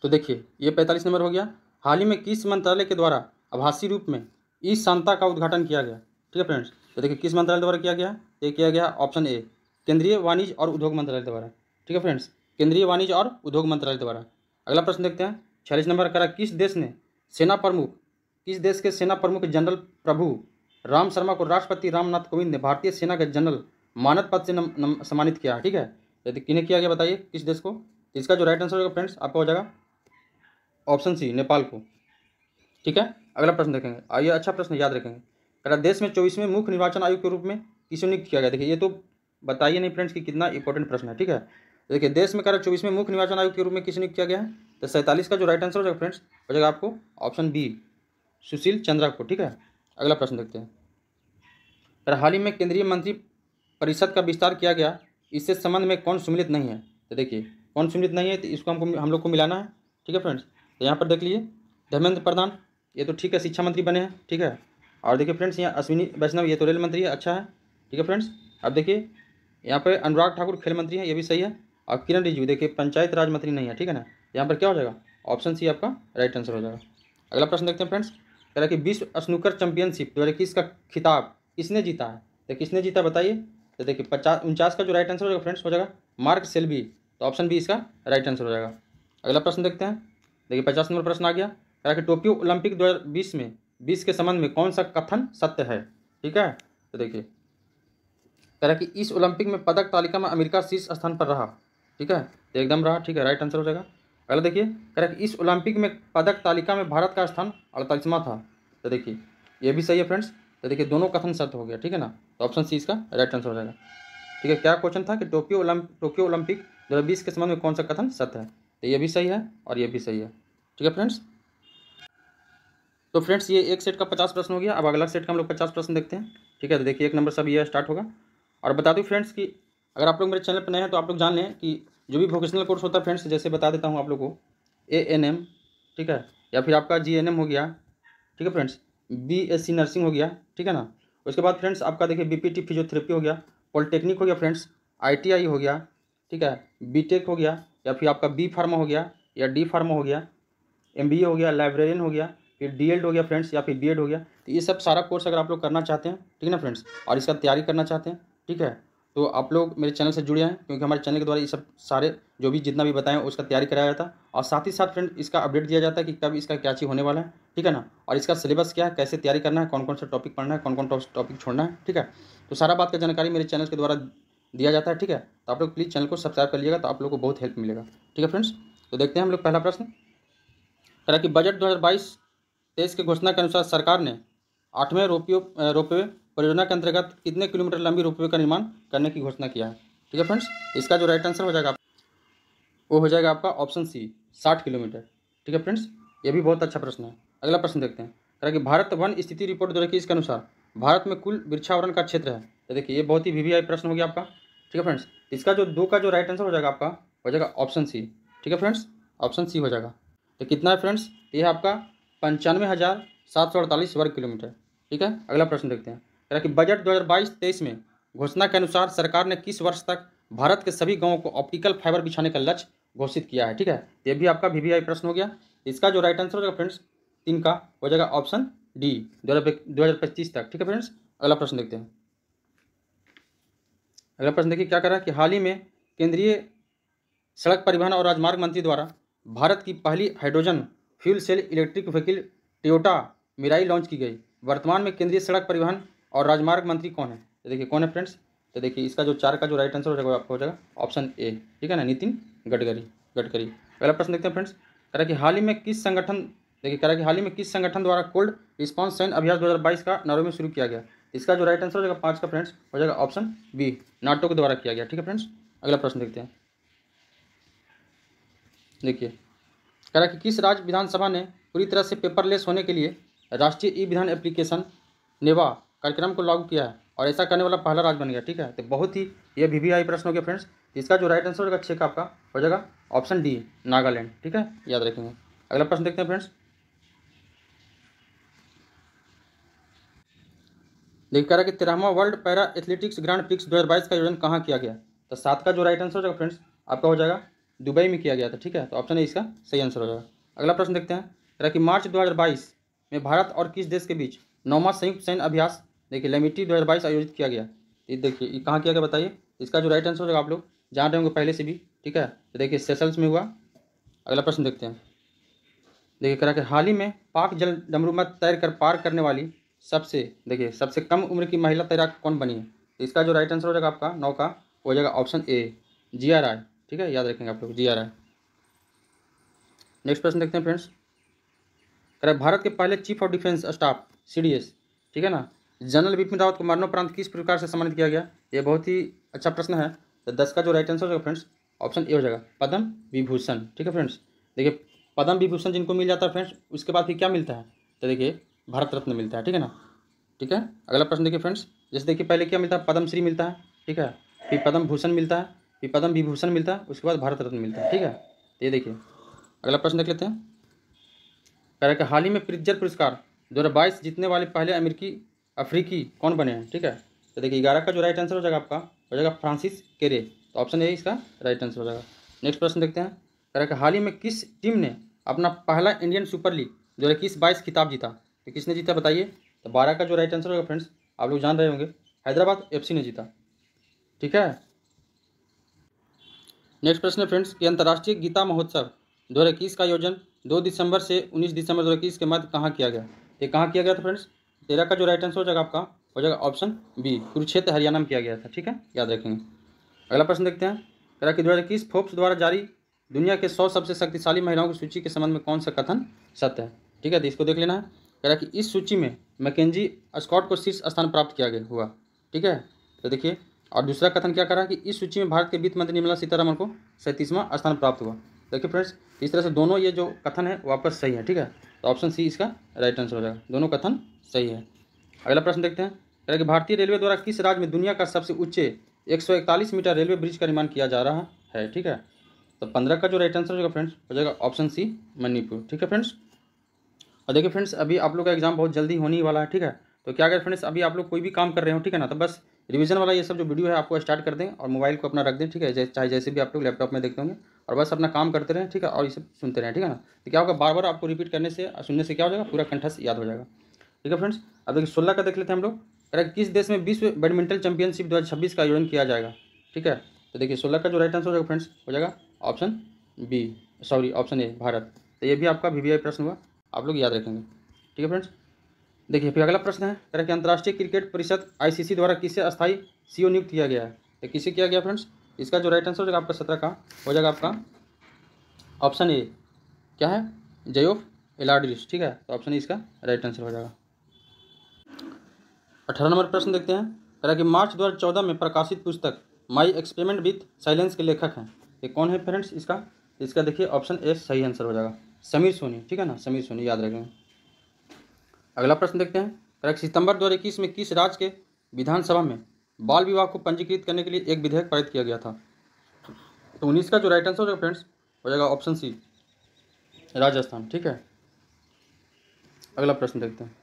तो देखिए ये पैंतालीस नंबर हो गया हाल ही में किस मंत्रालय के द्वारा आभासी रूप में ई संता का उद्घाटन किया गया ठीक है फ्रेंड्स तो देखिए किस मंत्रालय द्वारा किया गया ये किया गया ऑप्शन ए केंद्रीय वाणिज्य और उद्योग मंत्रालय द्वारा ठीक है फ्रेंड्स केंद्रीय वाणिज्य और उद्योग मंत्रालय द्वारा अगला प्रश्न देखते हैं छियालीस नंबर करा किस देश ने सेना प्रमुख किस देश के सेना प्रमुख जनरल प्रभु राम शर्मा को राष्ट्रपति रामनाथ कोविंद ने भारतीय सेना के जनरल मानद पद से सम्मानित किया ठीक है यदि तो किन्हें किया गया बताइए किस देश को इसका जो राइट आंसर होगा फ्रेंड्स आपका हो जाएगा ऑप्शन सी नेपाल को ठीक है अगला प्रश्न देखेंगे आइए अच्छा प्रश्न याद रखेंगे कह देश में चौबीसवें मुख्य निर्वाचन आयोग के रूप में किसे नियुक्त किया गया देखिए ये तो बताइए नहीं फ्रेंड्स कि कितना इंपॉर्टेंट प्रश्न है ठीक है देखिए देश में कह रहा चौबीसवें मुख्य निर्वाचन आयोग के रूप में किसे नियुक्त किया गया है तो सैंतालीस का जो राइट आंसर हो जाएगा फ्रेंड्स हो जाएगा आपको ऑप्शन बी सुशील चंद्रा को ठीक है अगला प्रश्न देखते हैं अगर हाल ही में केंद्रीय मंत्री परिषद का विस्तार किया गया इससे संबंध में कौन सम्मिलित नहीं है तो देखिए कौन सम्मिलित नहीं है तो इसको हमको हम लोग को मिलाना है ठीक है फ्रेंड्स तो यहाँ पर देख लीजिए धर्मेंद्र प्रधान ये तो ठीक है शिक्षा मंत्री बने हैं ठीक है और देखिए फ्रेंड्स यहाँ अश्विनी वैष्णव ये तो रेल मंत्री है अच्छा है ठीक है फ्रेंड्स अब देखिए यहाँ पर अनुराग ठाकुर खेल मंत्री हैं ये भी सही है और किरण रिजिजू देखिए पंचायत राज मंत्री नहीं है ठीक है ना यहाँ पर क्या हो जाएगा ऑप्शन सी आपका राइट आंसर हो जाएगा अगला प्रश्न देखते हैं फ्रेंड्स कह रहा है कि विश्व स्नूकर चैंपियनशिप दो हज़ार का खिताब किसने जीता है तो किसने जीता बताइए तो देखिए पचास उनचास का जो राइट आंसर हो जाएगा फ्रेंड्स हो जाएगा मार्क सेल्बी तो ऑप्शन बी इसका राइट आंसर हो जाएगा अगला प्रश्न देखते हैं देखिए पचास नंबर प्रश्न आ गया कि टोक्यो ओलंपिक 2020 में 20 के संबंध में कौन सा कथन सत्य है ठीक है तो देखिए कह रहा कि इस ओलंपिक में पदक तालिका में अमेरिका शीर्ष स्थान पर रहा ठीक है तो एकदम रहा ठीक है राइट आंसर हो जाएगा अगला देखिए कह रहा कि इस ओलंपिक में पदक तालिका में भारत का स्थान अड़तालीसवां था तो देखिए ये भी सही है फ्रेंड्स तो देखिए दोनों कथन सत्य हो गया ठीक है ना तो ऑप्शन सी इसका राइट आंसर हो जाएगा ठीक है क्या क्वेश्चन था कि टोक्यो ओलंप टोक्यो ओलंपिक दो के संबंध में कौन सा कथन सत्य है तो ये भी सही है और ये भी सही है ठीक है फ्रेंड्स तो फ्रेंड्स ये एक सेट का पचास प्रश्न हो गया अब अगला सेट का हम लोग पचास प्रश्न देखते हैं ठीक है तो देखिए एक नंबर से ये स्टार्ट होगा और बता दूँ फ्रेंड्स कि अगर आप लोग मेरे चैनल पर नए हैं तो आप लोग जान लें कि जो भी वोकेशनल कोर्स होता है फ्रेंड्स जैसे बता देता हूँ आप लोग को ए एन एम ठीक है या फिर आपका जी एन एम हो गया ठीक है friends B S C nursing हो गया ठीक है ना उसके बाद फ्रेंड्स आपका देखिए बी पी टी फिजियोथेरेपी हो गया पॉलिटेक्निक हो गया फ्रेंड्स आई टी आई हो गया ठीक है बी टेक हो गया या फिर आपका बी फार्मा हो गया या डी फार्मा हो गया एम बी ए हो गया लाइब्रेरियन हो गया फिर डी हो गया फ्रेंड्स या फिर बी हो गया तो ये सब सारा कोर्स अगर आप लोग करना चाहते हैं ठीक है ना फ्रेंड्स और इसका तैयारी करना चाहते हैं ठीक है तो आप लोग मेरे चैनल से जुड़े हैं क्योंकि हमारे चैनल के द्वारा ये सब सारे जो भी जितना भी बताएं उसका तैयारी कराया जाता है और साथ ही साथ फ्रेंड इसका अपडेट दिया जाता है कि कब इसका क्या चीज़ होने वाला है ठीक है ना और इसका सिलेबस क्या है कैसे तैयारी करना है कौन कौन सा टॉपिक पढ़ना है कौन कौन टॉपिक छोड़ना है ठीक है तो सारा बात का जानकारी मेरे चैनल के द्वारा दिया जाता है ठीक है तो आप लोग प्लीज़ चैनल को सब्सक्राइब कर लीजिएगा तो आप लोग को बहुत हेल्प मिलेगा ठीक है फ्रेंड्स तो देखते हैं हम लोग पहला प्रश्न रहा कि बजट दो तेईस की घोषणा के अनुसार सरकार ने आठवें रोपियो रोपवे परियोजना के अंतर्गत कितने किलोमीटर लंबी रोपवे का निर्माण करने की घोषणा किया है ठीक है फ्रेंड्स इसका जो राइट आंसर हो जाएगा वो हो जाएगा आपका ऑप्शन सी साठ किलोमीटर ठीक है फ्रेंड्स ये भी बहुत अच्छा प्रश्न है अगला प्रश्न देखते हैं कह कि भारत वन स्थिति रिपोर्ट जो रखी इसके अनुसार भारत में कुल वृक्षावरण का क्षेत्र है तो देखिए ये बहुत ही वी वी आई प्रश्न हो गया आपका ठीक है फ्रेंड्स इसका जो दो का जो राइट आंसर हो जाएगा आपका हो जाएगा ऑप्शन सी ठीक है फ्रेंड्स ऑप्शन सी हो जाएगा तो कितना है फ्रेंड्स ये आपका पंचानवे हज़ार सात सौ अड़तालीस वर्ग किलोमीटर ठीक है अगला प्रश्न देखते हैं कह कि बजट 2022-23 में घोषणा के अनुसार सरकार ने किस वर्ष तक भारत के सभी गांवों को ऑप्टिकल फाइबर बिछाने का लक्ष्य घोषित किया है ठीक है तो ये भी आपका वी प्रश्न हो गया इसका जो राइट आंसर होगा फ्रेंड्स तीन का हो जाएगा ऑप्शन डी दो तक ठीक है फ्रेंड्स अगला प्रश्न देखते हैं अगला प्रश्न देखिए क्या कह रहा है कि हाल ही में केंद्रीय सड़क परिवहन और राजमार्ग मंत्री द्वारा भारत की पहली hydrogen fuel cell electric vehicle Toyota Mirai launch की गई वर्तमान में केंद्रीय सड़क परिवहन और राजमार्ग मंत्री कौन है तो देखिए कौन है फ्रेंड्स तो देखिए इसका जो चार का जो राइट आंसर हो जाएगा आपको हो जाएगा ऑप्शन ए ठीक है ना नितिन गडकरी गडकरी अगला प्रश्न देखते हैं फ्रेंड्स कह रहा कि हाल ही में किस संगठन देखिए कह रहा कि हाल ही में किस संगठन द्वारा कोल्ड रिस्पॉन्स सैन अभियान दो का नारो में शुरू किया गया इसका जो राइट आंसर हो जाएगा पाँच का फ्रेंड्स हो जाएगा ऑप्शन बी नाटो के द्वारा किया गया ठीक है फ्रेंड्स अगला प्रश्न देखते हैं देखिए कह रहा कि किस राज्य विधानसभा ने पूरी तरह से पेपरलेस होने के लिए राष्ट्रीय ई विधान एप्लीकेशन नेवा कार्यक्रम को लागू किया है और ऐसा करने वाला पहला राज्य बन गया ठीक है तो बहुत ही ये भी भी आई प्रश्न हो गया फ्रेंड्स इसका जो राइट आंसर होगा छः का आपका हो जाएगा ऑप्शन डी नागालैंड ठीक है याद रखेंगे अगला प्रश्न देखते हैं फ्रेंड्स देखिए कह रहा है कि तेरहवा world para athletics grand prix दो का आयोजन कहाँ किया गया तो सात का जो राइट आंसर हो जाएगा फ्रेंड्स आपका हो जाएगा दुबई में किया गया था ठीक है तो ऑप्शन ए इसका सही आंसर हो जाएगा अगला प्रश्न देखते हैं तरह कि मार्च 2022 में भारत और किस देश के बीच नौमा संयुक्त सैन्य अभ्यास देखिए लेमिटी 2022 आयोजित किया गया ये देखिए ये कहाँ किया गया बताइए इसका जो राइट आंसर होगा आप लोग जान रहे होंगे पहले से भी ठीक है तो देखिए सेशल्स में हुआ अगला प्रश्न देखते हैं देखिए करा कि हाल ही में पाक जल डमरू में तैर कर पार करने वाली सबसे देखिए सबसे कम उम्र की महिला तैराक कौन बनी है तो इसका जो राइट आंसर हो जाएगा आपका नौ का हो जाएगा ऑप्शन ए जी आर आई ठीक है याद रखेंगे आप लोग जी आ रहा है नेक्स्ट प्रश्न देखते हैं फ्रेंड्स अरे भारत के पहले चीफ ऑफ डिफेंस स्टाफ सी ठीक है ना जनरल बिपिन रावत को मरणोपरांत किस प्रकार से सम्मानित किया गया ये बहुत ही अच्छा प्रश्न है तो दस का जो राइट आंसर होगा फ्रेंड्स ऑप्शन ए हो जाएगा पद्म विभूषण ठीक है फ्रेंड्स देखिए पद्म विभूषण जिनको मिल जाता है फ्रेंड्स उसके बाद फिर क्या मिलता है तो देखिए भारत रत्न मिलता है ठीक है ना ठीक है अगला प्रश्न देखिए फ्रेंड्स जैसे देखिए पहले क्या मिलता है पद्मश्री मिलता है ठीक है फिर पद्म भूषण मिलता है फिर पद्म विभूषण मिलता है उसके बाद भारत रत्न मिलता है ठीक है तो ये देखिए अगला प्रश्न देख लेते हैं कह रहे कि हाल ही में प्रिजर पुरस्कार दो हज़ार बाईस जीतने वाले पहले अमेरिकी अफ्रीकी कौन बने हैं ठीक है तो देखिए ग्यारह का जो राइट आंसर हो जाएगा आपका हो जाएगा फ्रांसिस केरे तो ऑप्शन ए इसका राइट आंसर हो जाएगा नेक्स्ट प्रश्न देखते हैं कह रहा कि हाल ही में किस टीम ने अपना पहला इंडियन सुपर लीग दो हज़ार इक्कीस बाईस खिताब जीता तो किसने जीता बताइए तो बारह का जो राइट आंसर होगा फ्रेंड्स आप लोग जान रहे होंगे हैदराबाद एफ ने जीता ठीक है नेक्स्ट प्रश्न है फ्रेंड्स कि अंतर्राष्ट्रीय गीता महोत्सव दो का आयोजन दो दिसंबर से उन्नीस दिसंबर दो के मध्य कहाँ किया गया ये कहाँ किया गया था फ्रेंड्स तेरह का जो राइट आंसर हो जाएगा आपका हो जाएगा ऑप्शन बी कुरुक्षेत्र हरियाणा में किया गया था ठीक है याद रखेंगे अगला प्रश्न देखते हैं कह कि दो हज़ार इक्कीस फोर्ब्स द्वारा जारी दुनिया के सौ सबसे शक्तिशाली महिलाओं की सूची के संबंध में कौन सा कथन सत्य है ठीक है तो इसको देख लेना है कह रहा कि इस सूची में मैकेजी स्कॉट को शीर्ष स्थान प्राप्त किया गया हुआ ठीक है तो देखिए और दूसरा कथन क्या करा कि इस सूची में भारत के वित्त मंत्री निर्मला सीतारामन को सैंतीसवां स्थान प्राप्त हुआ देखिए फ्रेंड्स इस तरह से दोनों ये जो कथन है वापस सही है ठीक है तो ऑप्शन सी इसका राइट आंसर हो जाएगा दोनों कथन सही है अगला प्रश्न देखते हैं कह कि भारतीय रेलवे द्वारा किस राज्य में दुनिया का सबसे ऊंचे 141 मीटर रेलवे ब्रिज का निर्माण किया जा रहा है ठीक है तो पंद्रह का जो राइट आंसर होगा फ्रेंड्स हो जाएगा ऑप्शन सी मणिपुर ठीक है फ्रेंड्स और देखिए फ्रेंड्स अभी आप लोग का एग्जाम बहुत जल्दी होने ही वाला है ठीक है तो क्या अगर फ्रेंड्स अभी आप लोग कोई भी काम कर रहे हो ठीक है ना तो बस रिवीजन वाला ये सब जो वीडियो है आपको स्टार्ट कर दें और मोबाइल को अपना रख दें ठीक है चाहे जैसे भी आप लोग लैपटॉप में देखते होंगे और बस अपना काम करते रहें ठीक है और इसे सुनते रहें ठीक है ना तो क्या होगा बार बार आपको रिपीट करने से सुनने से क्या हो जाएगा पूरा कंठस याद हो जाएगा ठीक है फ्रेंड्स अब देखिए सोलह का देख लेते हैं हम लोग अगर किस देश में विश्व बैडमिंटन चैंपियनशिप दो का आयोजन किया जाएगा ठीक है तो देखिए सोलह का जो राइट आंसर हो जाएगा फ्रेंड्स हो जाएगा option B sorry option A Bharat तो ये भी आपका वी प्रश्न हुआ आप लोग याद रखेंगे ठीक है फ्रेंड्स देखिए फिर अगला प्रश्न है कह कि अंतर्राष्ट्रीय क्रिकेट परिषद आईसीसी द्वारा किसे अस्थाई सीईओ नियुक्त किया गया है तो किसे किया गया फ्रेंड्स इसका जो राइट आंसर हो जाएगा आपका सत्रह का हो जाएगा आपका ऑप्शन ए क्या है जयोफ एलाडरिस ठीक है तो ऑप्शन ए इसका राइट आंसर हो जाएगा अठारह नंबर प्रश्न देखते हैं कह कि मार्च दो हज़ार चौदह में प्रकाशित पुस्तक माई एक्सपेरिमेंट विथ साइलेंस के लेखक हैं ये कौन है फ्रेंड्स इसका इसका देखिए ऑप्शन ए सही आंसर हो जाएगा समीर सोनी ठीक है ना समीर सोनी याद रखेंगे अगला प्रश्न देखते हैं करेक्ट सितंबर दो में किस राज्य के विधानसभा में बाल विवाह को पंजीकृत करने के लिए एक विधेयक पारित किया गया था तो उन्नीस का जो राइट आंसर होगा फ्रेंड्स हो जाएगा ऑप्शन सी राजस्थान ठीक है अगला प्रश्न देखते हैं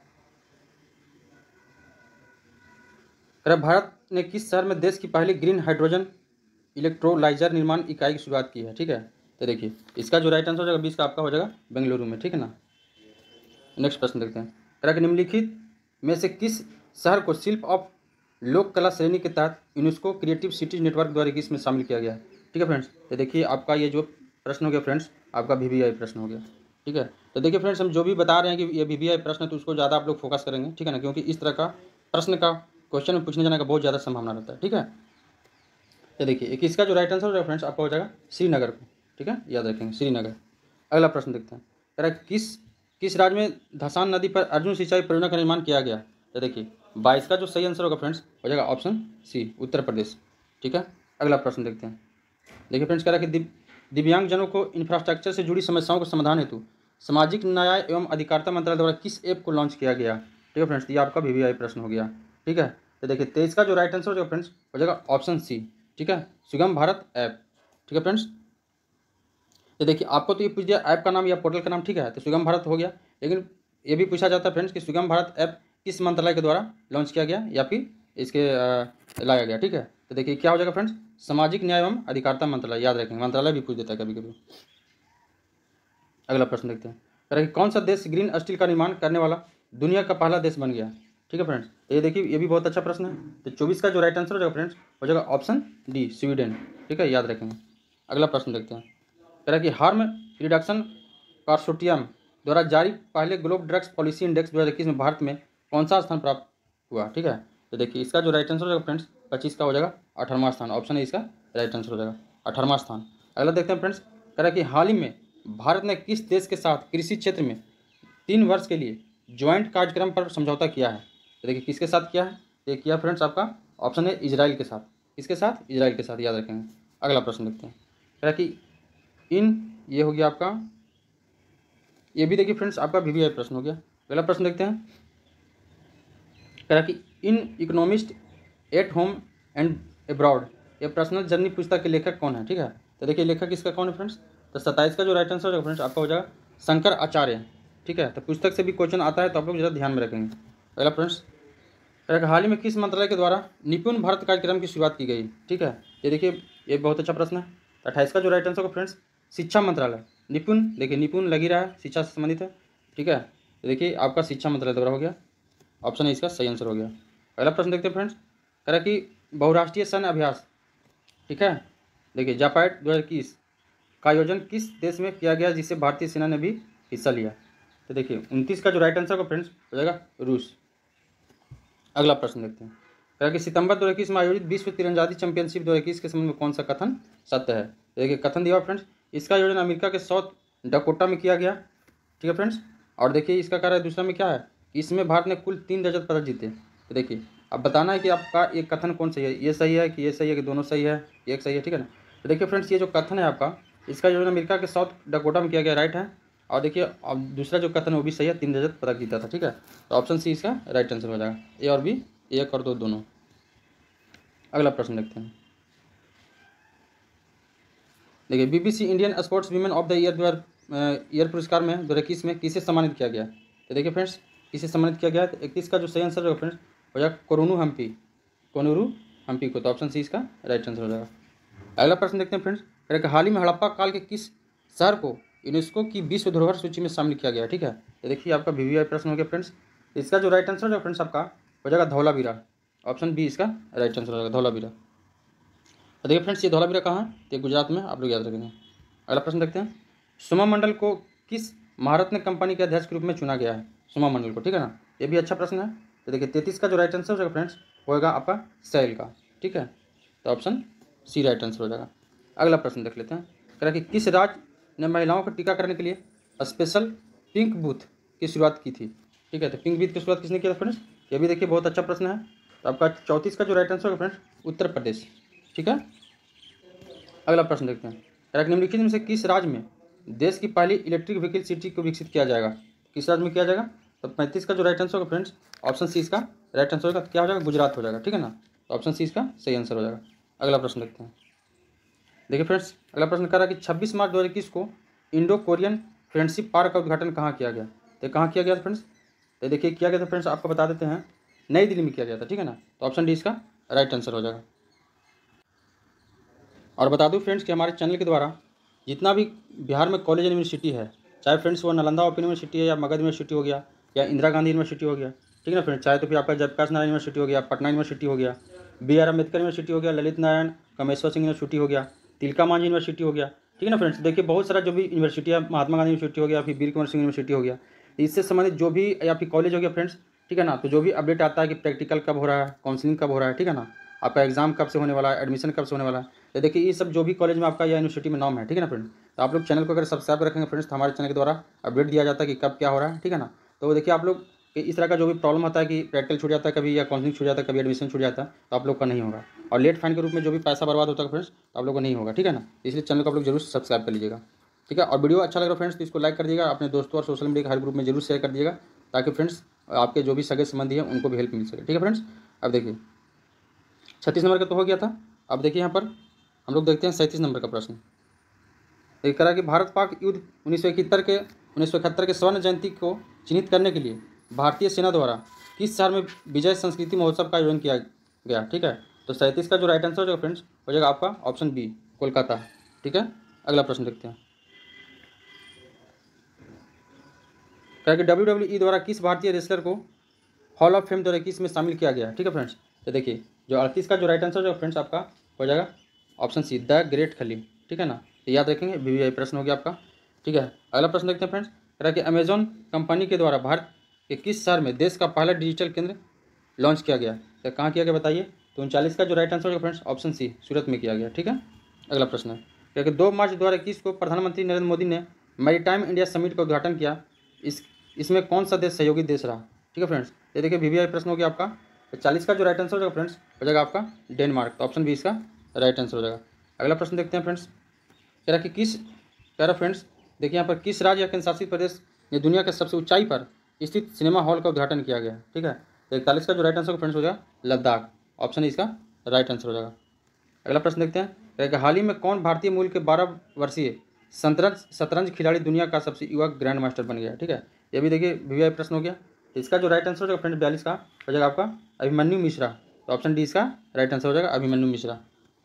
अरे भारत ने किस शहर में देश की पहली ग्रीन हाइड्रोजन इलेक्ट्रोलाइजर निर्माण इकाई की शुरुआत की है ठीक है तो देखिए इसका जो राइट आंसर हो जाएगा बीस का आपका हो जाएगा बेंगलुरु में ठीक है ना नेक्स्ट प्रश्न देखते हैं रग निम्नलिखित में से किस शहर को शिल्प ऑफ लोक कला श्रेणी के तहत यूनेस्को क्रिएटिव सिटीज नेटवर्क द्वारा इसमें शामिल किया गया ठीक है फ्रेंड्स तो देखिए आपका ये जो प्रश्न हो गया फ्रेंड्स आपका वी प्रश्न हो गया ठीक है तो देखिए फ्रेंड्स हम जो भी बता रहे हैं कि ये वी प्रश्न है तो उसको ज़्यादा आप लोग फोकस करेंगे ठीक है ना क्योंकि इस तरह का प्रश्न का क्वेश्चन पूछने जाने का बहुत ज़्यादा संभावना रहता है ठीक है तो देखिए एक इसका जो राइट आंसर होगा फ्रेंड्स आपका हो जाएगा श्रीनगर को ठीक है याद रखेंगे श्रीनगर अगला प्रश्न देखते हैं तो किस किस राज्य में धसान नदी पर अर्जुन सिंचाई परियोजना का निर्माण किया गया तो देखिए बाईस का जो सही आंसर होगा फ्रेंड्स हो जाएगा ऑप्शन सी उत्तर प्रदेश ठीक है अगला प्रश्न देखते हैं देखिए फ्रेंड्स कह रहा है कि दिव, दिव्यांगजनों को इंफ्रास्ट्रक्चर से जुड़ी समस्याओं का समाधान हेतु सामाजिक न्याय एवं अधिकारिता मंत्रालय द्वारा किस ऐप को लॉन्च किया गया ठीक है फ्रेंड्स ये आपका वी प्रश्न हो गया ठीक है तो देखिए तेईस का जो राइट आंसर हो जाएगा फ्रेंड्स हो जाएगा ऑप्शन सी ठीक है सुगम भारत ऐप ठीक है फ्रेंड्स तो देखिए आपको तो ये पूछ दिया ऐप का नाम या पोर्टल का नाम ठीक है तो सुगम भारत हो गया लेकिन ये भी पूछा जाता है फ्रेंड्स कि सुगम भारत ऐप किस मंत्रालय के द्वारा लॉन्च किया गया या फिर इसके लाया गया ठीक है तो देखिए क्या हो जाएगा फ्रेंड्स सामाजिक न्याय एवं अधिकारिता मंत्रालय याद रखेंगे मंत्रालय भी पूछ देता है कभी कभी अगला प्रश्न देखते हैं करेंगे कौन सा देश ग्रीन स्टील का निर्माण करने वाला दुनिया का पहला देश बन गया ठीक है फ्रेंड्स तो ये देखिए ये भी बहुत अच्छा प्रश्न है तो चौबीस का जो राइट आंसर हो जाएगा फ्रेंड्स हो जाएगा ऑप्शन डी स्वीडन ठीक है याद रखेंगे अगला प्रश्न देखते हैं तरह कि हार्म रिडक्शन कार्सोटियम द्वारा जारी पहले ग्लोब ड्रग्स पॉलिसी इंडेक्स दो में भारत में कौन सा स्थान प्राप्त हुआ ठीक है तो देखिए इसका जो राइट आंसर हो जाएगा फ्रेंड्स पच्चीस का हो जाएगा अठारवा स्थान ऑप्शन है इसका राइट आंसर हो जाएगा अठारवा स्थान अगला देखते हैं फ्रेंड्स कह रहा कि हाल ही में भारत ने किस देश के साथ कृषि क्षेत्र में तीन वर्ष के लिए ज्वाइंट कार्यक्रम पर समझौता किया है तो देखिए किसके साथ किया है ये किया फ्रेंड्स आपका ऑप्शन है इसराइल के साथ किसके साथ इसराइल के साथ याद रखेंगे अगला प्रश्न देखते हैं कह रहा कि इन ये हो गया आपका ये भी देखिए फ्रेंड्स आपका वी प्रश्न हो गया पहला प्रश्न देखते हैं कह रहा कि an economist at home and abroad ये पर्सनल जर्नी पुस्तक के लेखक कौन है ठीक है तो देखिए लेखक किसका कौन है फ्रेंड्स तो सत्ताईस का जो राइट आंसर होगा फ्रेंड्स आपका हो जाएगा शंकर आचार्य ठीक है तो पुस्तक से भी क्वेश्चन आता है तो आप लोग ज्यादा ध्यान में रखेंगे पहला फ्रेंड्स हाल ही में किस मंत्रालय के द्वारा निपुण भारत कार्यक्रम की शुरुआत की गई ठीक है ये देखिए ये बहुत अच्छा प्रश्न है अट्ठाईस का जो राइट आंसर होगा फ्रेंड्स शिक्षा मंत्रालय निपुण देखिए निपुण लगी रहा है शिक्षा से संबंधित है ठीक है तो देखिए आपका शिक्षा मंत्रालय द्वारा हो गया ऑप्शन इसका सही आंसर हो गया अगला प्रश्न देखते हैं फ्रेंड्स कह रहा कि बहुराष्ट्रीय सैन्य अभ्यास ठीक है देखिए जापाइट दो का आयोजन किस देश में किया गया जिससे भारतीय सेना ने भी हिस्सा लिया तो देखिए उनतीस का जो राइट आंसर होगा फ्रेंड्स हो जाएगा रूस अगला प्रश्न देखते हैं क्या कि सितंबर दो में आयोजित विश्व तिरंजादी चैंपियनशिप दो के संबंध में कौन सा कथन सत्य है तो देखिए कथन दिया फ्रेंड्स इसका आयोजन अमेरिका के साउथ डकोटा में किया गया ठीक है फ्रेंड्स और देखिए इसका कार्य दूसरा में क्या है इसमें भारत ने कुल तीन रजत पदक जीते तो देखिए अब बताना है कि आपका ये कथन कौन सही है ये सही है कि ये सही है कि दोनों सही है एक सही है ठीक है ना तो देखिए फ्रेंड्स ये जो कथन है आपका इसका जोड़न अमेरिका के साउथ डकोटा में किया गया राइट है और देखिए अब दूसरा जो कथन है वो भी सही है तीन रजत पदक जीता था ठीक है तो ऑप्शन सी इसका राइट आंसर हो जाएगा ए और बी एक और दो दोनों अगला प्रश्न देखते हैं देखिए BBC Indian sports women of the year दो ईयर पुरस्कार में दो हजार में किसे सम्मानित किया गया तो देखिए फ्रेंड्स किसे सम्मानित किया गया तो इकतीस का जो सही आंसर होगा फ्रेंड्स हो जाएगा कोरोनू हम्पी कोनूरू हम्पी को तो ऑप्शन सी इसका राइट आंसर हो जाएगा अगला प्रश्न देखते हैं फ्रेंड्स हाल ही में हड़प्पा काल के किस शहर को यूनेस्को की विश्व धरोहर सूची में शामिल किया गया ठीक है तो देखिए आपका वी वी प्रश्न हो गया फ्रेंड्स इसका जो राइट आंसर है फ्रेंड्स आपका हो जाएगा धौलावीरा ऑप्शन बी इसका राइट आंसर हो जाएगा धौलावीरा तो देखिए फ्रेंड्स ये धौला बीरा कहाँ है ये गुजरात में आप लोग याद रखेंगे अगला प्रश्न देखते हैं सुमा मंडल को किस महारत्न कंपनी के अध्यक्ष के रूप में चुना गया है सुमा मंडल को ठीक है ना ये भी अच्छा प्रश्न है तो देखिए तैतीस का जो राइट आंसर हो जाएगा फ्रेंड्स होगा आपका सैल का ठीक है तो ऑप्शन सी राइट आंसर हो जाएगा अगला प्रश्न देख लेते हैं कह रहा कि किस राज्य ने महिलाओं टीका टीकाकरण के लिए स्पेशल पिंक बूथ की शुरुआत की थी ठीक है तो पिंक बूथ की शुरुआत किसने की फ्रेंड्स ये भी देखिए बहुत अच्छा प्रश्न है तो आपका चौंतीस का जो राइट आंसर होगा फ्रेंड्स उत्तर प्रदेश ठीक है अगला प्रश्न देखते हैं निम्नलिखित में से किस राज्य में देश की पहली इलेक्ट्रिक व्हीकल सिटी को विकसित किया जाएगा किस राज्य में किया जाएगा तो पैंतीस का जो राइट आंसर होगा फ्रेंड्स ऑप्शन सी इसका राइट आंसर होगा तो क्या हो जाएगा गुजरात हो जाएगा ठीक है ना तो ऑप्शन सी इसका सही आंसर हो जाएगा अगला प्रश्न देखते हैं देखिए फ्रेंड्स अगला प्रश्न कह रहा है कि छब्बीस मार्च दो को इंडो कोरियन फ्रेंडशिप पार्क का उद्घाटन कहाँ किया गया तो कहाँ किया गया था फ्रेंड्स तो देखिए किया गया था फ्रेंड्स आपको बता देते हैं नई दिल्ली में किया गया था ठीक है ना तो ऑप्शन डी इसका राइट आंसर हो जाएगा और बता दूँ फ्रेंड्स कि हमारे चैनल के द्वारा जितना भी बिहार में कॉलेज यूनिवर्सिटी है चाहे फ्रेंड्स वो नालंदा ओपन यूनिवर्सिटी है या मगध यूनिवर्सिटी हो गया या इंदिरा गांधी यूनिवर्सिटी हो गया ठीक है ना फ्रेंड्स चाहे तो फिर आपका जयप्रकाश नारायण यूनिवर्सिटी हो गया पटना यूनिवर्सिटी हो गया बी आर अम्बेडकर यूनिवर्सिटी हो गया ललित नारायण कमेश्वर सिंह यूनिवर्सिटी हो गया तिलका मांझी यूनिवर्सिटी हो गया ठीक है ना फ्रेंड्स देखिए बहुत सारा जो भी यूनिवर्सिटी है महात्मा गांधी यूनिवर्सिटी हो गया फिर वीर कुमार सिंह यूनिवर्सिटी हो गया इससे संबंधित जो भी या फिर कॉलेज हो गया फ्रेंड्स ठीक है ना तो जो भी अपडेट आता है कि प्रैक्टिकल कब हो रहा है काउंसिलिंग कब हो रहा है ठीक है ना आपका एग्ज़ाम कब से होने वाला है एडमिशन कब से होने वाला है तो देखिए ये सब जो भी कॉलेज में आपका या यूनिवर्सिटी में नाम है ठीक है ना फ्रेंड तो आप लोग चैनल को अगर सब्सक्राइब रखेंगे फ्रेंड्स तो हमारे चैनल के द्वारा अपडेट दिया जाता है कि कब क्या हो रहा है ठीक है ना तो देखिए आप लोग इस तरह का जो भी प्रॉब्लम होता है कि प्रैक्टिकल छूट जाता है कभी या काउंसिलिंग छूट जाता है कभी एडमिशन छूट जाता है तो आप लोग का नहीं होगा और लेट फाइन के रूप में जो भी पैसा बर्बाद होता है फ्रेंड्स तो आप लोग को नहीं होगा ठीक है ना इसलिए चैनल को आप लोग जरूर सब्सक्राइब कर लीजिएगा ठीक है और वीडियो अच्छा लग रहा फ्रेंड्स तो इसको लाइक कर दिएगा अपने दोस्तों और सोशल मीडिया के हर ग्रुप में जरूर शेयर कर दीजिएगा ताकि फ्रेंड्स आपके जो भी सगे संबंधी हैं उनको भी हेल्प मिल सके ठीक है फ्रेंड्स अब देखिए छत्तीस नंबर का तो हो गया था अब देखिए यहाँ पर हम लोग देखते हैं सैंतीस नंबर का प्रश्न ये करा कि भारत पाक युद्ध उन्नीस के उन्नीस के स्वर्ण जयंती को चिन्हित करने के लिए भारतीय सेना द्वारा किस शहर में विजय संस्कृति महोत्सव का आयोजन किया गया ठीक है तो सैंतीस का जो राइट आंसर हो जाएगा फ्रेंड्स हो जाएगा आपका ऑप्शन बी कोलकाता ठीक है अगला प्रश्न देखते हैं क्या कि डब्ल्यू e द्वारा किस भारतीय रेसलर को हॉल ऑफ फेम दो में शामिल किया गया ठीक है फ्रेंड्स तो देखिए जो अड़तीस का जो राइट आंसर जो फ्रेंड्स आपका हो जाएगा ऑप्शन सी द ग्रेट खली ठीक है ना तो याद रखेंगे वी वी प्रश्न हो गया आपका ठीक है अगला प्रश्न देखते हैं फ्रेंड्स कह कि अमेजोन कंपनी के द्वारा भारत के किस शहर में देश का पहला डिजिटल केंद्र लॉन्च किया गया तो कहाँ किया गया बताइए तो उनचालीस का जो राइट आंसर होगा फ्रेंड्स ऑप्शन सी सूरत में किया गया ठीक है अगला प्रश्न है कि दो मार्च दो हज़ार इक्कीस को प्रधानमंत्री नरेंद्र मोदी ने टाइम इंडिया समिट का उद्घाटन किया इस इसमें कौन सा देश सहयोगी देश रहा ठीक है फ्रेंड्स ये देखिए वी प्रश्न हो गया आपका तो चालीस का जो राइट आंसर हो जाएगा फ्रेंड्स हो जाएगा आपका डेनमार्क तो ऑप्शन बी इसका राइट आंसर हो जाएगा अगला प्रश्न देखते हैं फ्रेंड्स कह रहा कि किस कह रहा फ्रेंड्स देखिए यहाँ पर किस राज्य या केंद्र शासित प्रदेश ने दुनिया के सबसे ऊंचाई पर स्थित सिनेमा हॉल का उद्घाटन किया गया ठीक है तो इकतालीस का जो राइट आंसर फ्रेंड्स हो जाएगा लद्दाख ऑप्शन इसका राइट आंसर हो जाएगा अगला प्रश्न देखते हैं कह कि हाल ही में कौन भारतीय मूल के बारह वर्षीय शतरंज शतरंज खिलाड़ी दुनिया का सबसे युवा ग्रैंड मास्टर बन गया ठीक है ये भी देखिए वी प्रश्न हो गया तो इसका जो राइट आंसर हो जाएगा फ्रेंड बयालीस का हो जाएगा आपका अभिमन्यु मिश्रा तो ऑप्शन डी इसका राइट आंसर हो जाएगा अभिमन्यु मिश्रा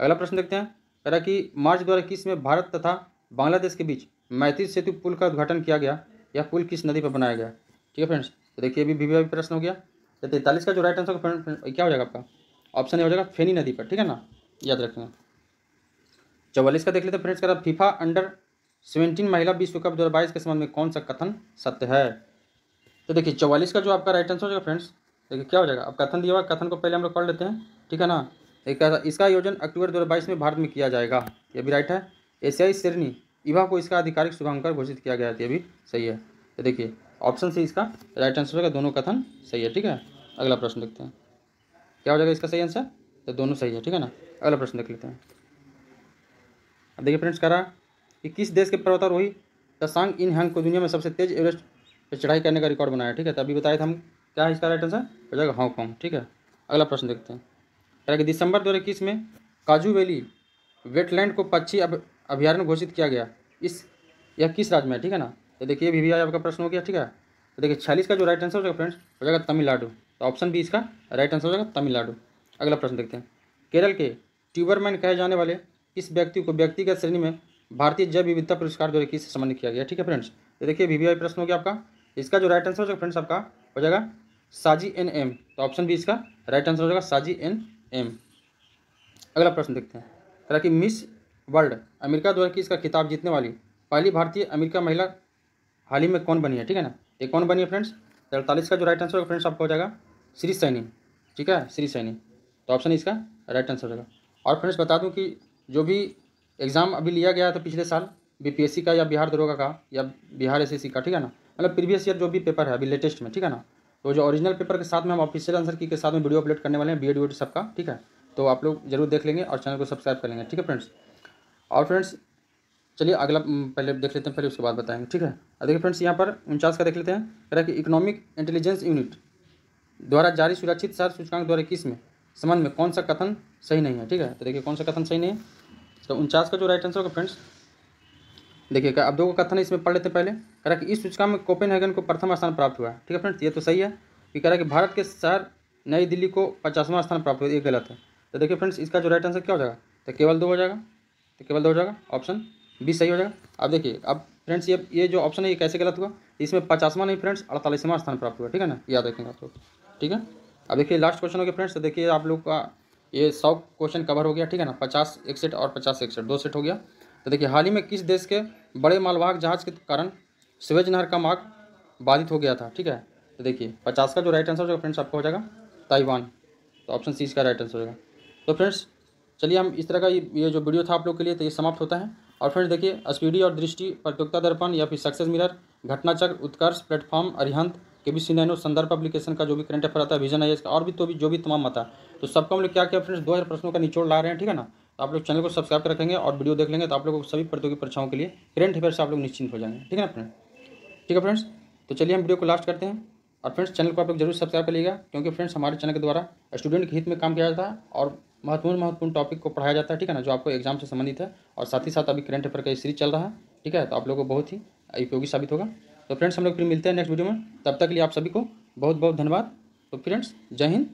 अगला प्रश्न देखते हैं कह रहा कि मार्च दो हज़ार में भारत तथा बांग्लादेश के बीच मैत्री सेतु पुल का उद्घाटन किया गया यह पुल किस नदी पर बनाया गया ठीक है फ्रेंड्स तो देखिए अभी भी, भी, प्रश्न हो गया तो तैंतालीस का जो राइट आंसर फ्रेंड क्या हो जाएगा आपका ऑप्शन हो जाएगा फेनी नदी पर ठीक है ना याद रखेंगे चौवालीस का देख लेते हैं फ्रेंड्स कह रहा फीफा अंडर सेवेंटीन महिला विश्व कप दो के संबंध में कौन सा कथन सत्य है तो देखिए चौवालीस का जो आपका राइट आंसर हो जाएगा फ्रेंड्स देखिए क्या हो जाएगा अब कथन दिया हुआ कथन को पहले हम लोग पढ़ लेते हैं ठीक है ना एक इसका आयोजन अक्टूबर दो में भारत में किया जाएगा ये भी राइट है एशियाई श्रेणी इवा को इसका आधिकारिक शुभांकर घोषित किया गया था तो ये भी सही है तो देखिए ऑप्शन सी इसका राइट आंसर होगा दोनों कथन सही है ठीक है अगला प्रश्न देखते हैं क्या हो जाएगा इसका सही आंसर तो दोनों सही है ठीक है ना अगला प्रश्न देख लेते हैं अब देखिए फ्रेंड्स कह रहा कि किस देश के पर्वतारोही तसांग इन हैंग को दुनिया में सबसे तेज एवरेस्ट फिर चढ़ाई करने का रिकॉर्ड बनाया ठीक है तभी तो बताए थे हम क्या है इसका राइट आंसर हो जाएगा हांगकॉन्ग ठीक है अगला प्रश्न देखते हैं कि दिसंबर दो इक्कीस में काजू वैली वेटलैंड को पक्षी अब अभ्यारण्य घोषित किया गया इस यह किस राज्य में ठीक है ना तो देखिए भी, भी आपका प्रश्न हो गया ठीक है तो देखिए छियालीस का जो राइट आंसर हो जाएगा फ्रेंड्स हो जाएगा तमिलनाडु तो ऑप्शन बी इसका राइट आंसर हो जाएगा तमिलनाडु अगला प्रश्न देखते हैं केरल के ट्यूबरमैन कहे जाने वाले इस व्यक्ति को व्यक्तिगत श्रेणी में भारतीय जैव विविधता पुरस्कार दो इक्कीस से सम्मानित किया गया ठीक है फ्रेंड्स तो देखिए वी प्रश्न हो गया आपका इसका जो राइट आंसर हो जाएगा फ्रेंड्स आपका हो जाएगा साजी एन एम तो ऑप्शन बी इसका राइट आंसर हो जाएगा साजी एन एम अगला प्रश्न देखते हैं कह कि मिस वर्ल्ड अमेरिका द्वारा की इसका खिताब जीतने वाली पहली भारतीय अमेरिका महिला हाल ही में कौन बनी है ठीक है ना ये कौन बनी है फ्रेंड्स तो अड़तालीस का जो राइट आंसर होगा फ्रेंड्स आपका हो जाएगा श्री सैनी ठीक है श्री सैनी तो ऑप्शन इसका राइट आंसर हो जाएगा और फ्रेंड्स बता दूँ कि जो भी एग्ज़ाम अभी लिया गया था पिछले साल बी का या बिहार दरोगा का या बिहार एस का ठीक है ना मतलब प्रीवियस ईयर जो भी पेपर है अभी लेटेस्ट में ठीक है ना तो जो ओरिजिनल पेपर के साथ में हम ऑफिशियल आंसर की के साथ में वीडियो अपलोड करने वाले हैं बी एड सबका ठीक है तो आप लोग जरूर देख लेंगे और चैनल को सब्सक्राइब कर लेंगे ठीक है फ्रेंड्स और फ्रेंड्स चलिए अगला पहले देख लेते हैं पहले उसके बाद बताएंगे ठीक है देखिए फ्रेंड्स यहाँ पर उनचास का देख लेते हैं कह कि इकोनॉमिक इंटेलिजेंस यूनिट द्वारा जारी सुरक्षित सार सूचकांक दो इक्कीस में संबंध में कौन सा कथन सही नहीं है ठीक है तो देखिए कौन सा कथन सही नहीं है तो उनचास का जो राइट आंसर होगा फ्रेंड्स देखिए अब दो का कथन इसमें पढ़ लेते हैं पहले कह रहा कि इस सूचका में कोपेनहेगन को प्रथम स्थान प्राप्त हुआ ठीक है फ्रेंड्स ये तो सही है कि कह रहा है कि भारत के शहर नई दिल्ली को पचासवां स्थान प्राप्त हुआ ये गलत है तो देखिए फ्रेंड्स इसका जो राइट आंसर क्या हो जाएगा तो केवल दो हो जाएगा तो केवल दो हो जाएगा ऑप्शन बी सही हो जाएगा अब देखिए अब फ्रेंड्स ये ये जो ऑप्शन है ये कैसे गलत हुआ इसमें पचासवां नहीं फ्रेंड्स अड़तालीसवां स्थान प्राप्त हुआ ठीक है ना याद रखेंगे आप लोग ठीक है अब देखिए लास्ट क्वेश्चन हो गया फ्रेंड्स तो देखिए आप लोग का ये सौ क्वेश्चन कवर हो गया ठीक है ना पचास एक सेट और पचास एक सेट दो सेट हो गया तो देखिए हाल ही में किस देश के बड़े मालवाहक जहाज के कारण स्वेज नहर का मार्ग बाधित हो गया था ठीक है तो देखिए पचास का जो राइट आंसर होगा फ्रेंड्स आपका हो जाएगा ताइवान तो ऑप्शन सी इसका राइट आंसर होगा तो फ्रेंड्स चलिए हम इस तरह का ये जो वीडियो था आप लोग के लिए तो ये समाप्त होता है और फ्रेंड्स देखिए स्पीडी और दृष्टि प्रतियोगिता दर्पण या फिर success mirror Ghatnachakra Utkarsh platform Arihant के बी सी संदर्भ पब्लिकेशन का जो भी करंट अफेयर आता है विजन आई और भी तो भी जो भी तमाम आता है तो सबका हम लोग क्या किया फ्रेंड्स दो हज़ार प्रश्नों का निचोड़ ला रहे हैं ठीक है ना तो आप लोग चैनल को सब्सक्राइब कर रखेंगे और वीडियो देख लेंगे तो आप लोग सभी प्रतियोगी परीक्षाओं के लिए करेंट अफेयर से आप लोग निश्चिंत हो जाएंगे ठीक है ना फ्रेंड ठीक है फ्रेंड्स तो चलिए हम वीडियो को लास्ट करते हैं और फ्रेंड्स चैनल को आप लोग जरूर सब्सक्राइब करिएगा क्योंकि फ्रेंड्स हमारे चैनल के द्वारा स्टूडेंट के हित में काम किया जाता है और महत्वपूर्ण महत्वपूर्ण टॉपिक को पढ़ाया जाता है ठीक है ना जो आपको एग्जाम से संबंधित है और साथ ही साथ अभी करंट अफेयर का सीरीज चल रहा है ठीक है तो आप लोगों को बहुत ही उपयोगी साबित होगा तो फ्रेंड्स हम लोग फिर मिलते हैं नेक्स्ट वीडियो में तब तक के लिए आप सभी को बहुत बहुत धन्यवाद तो फ्रेंड्स जय हिंद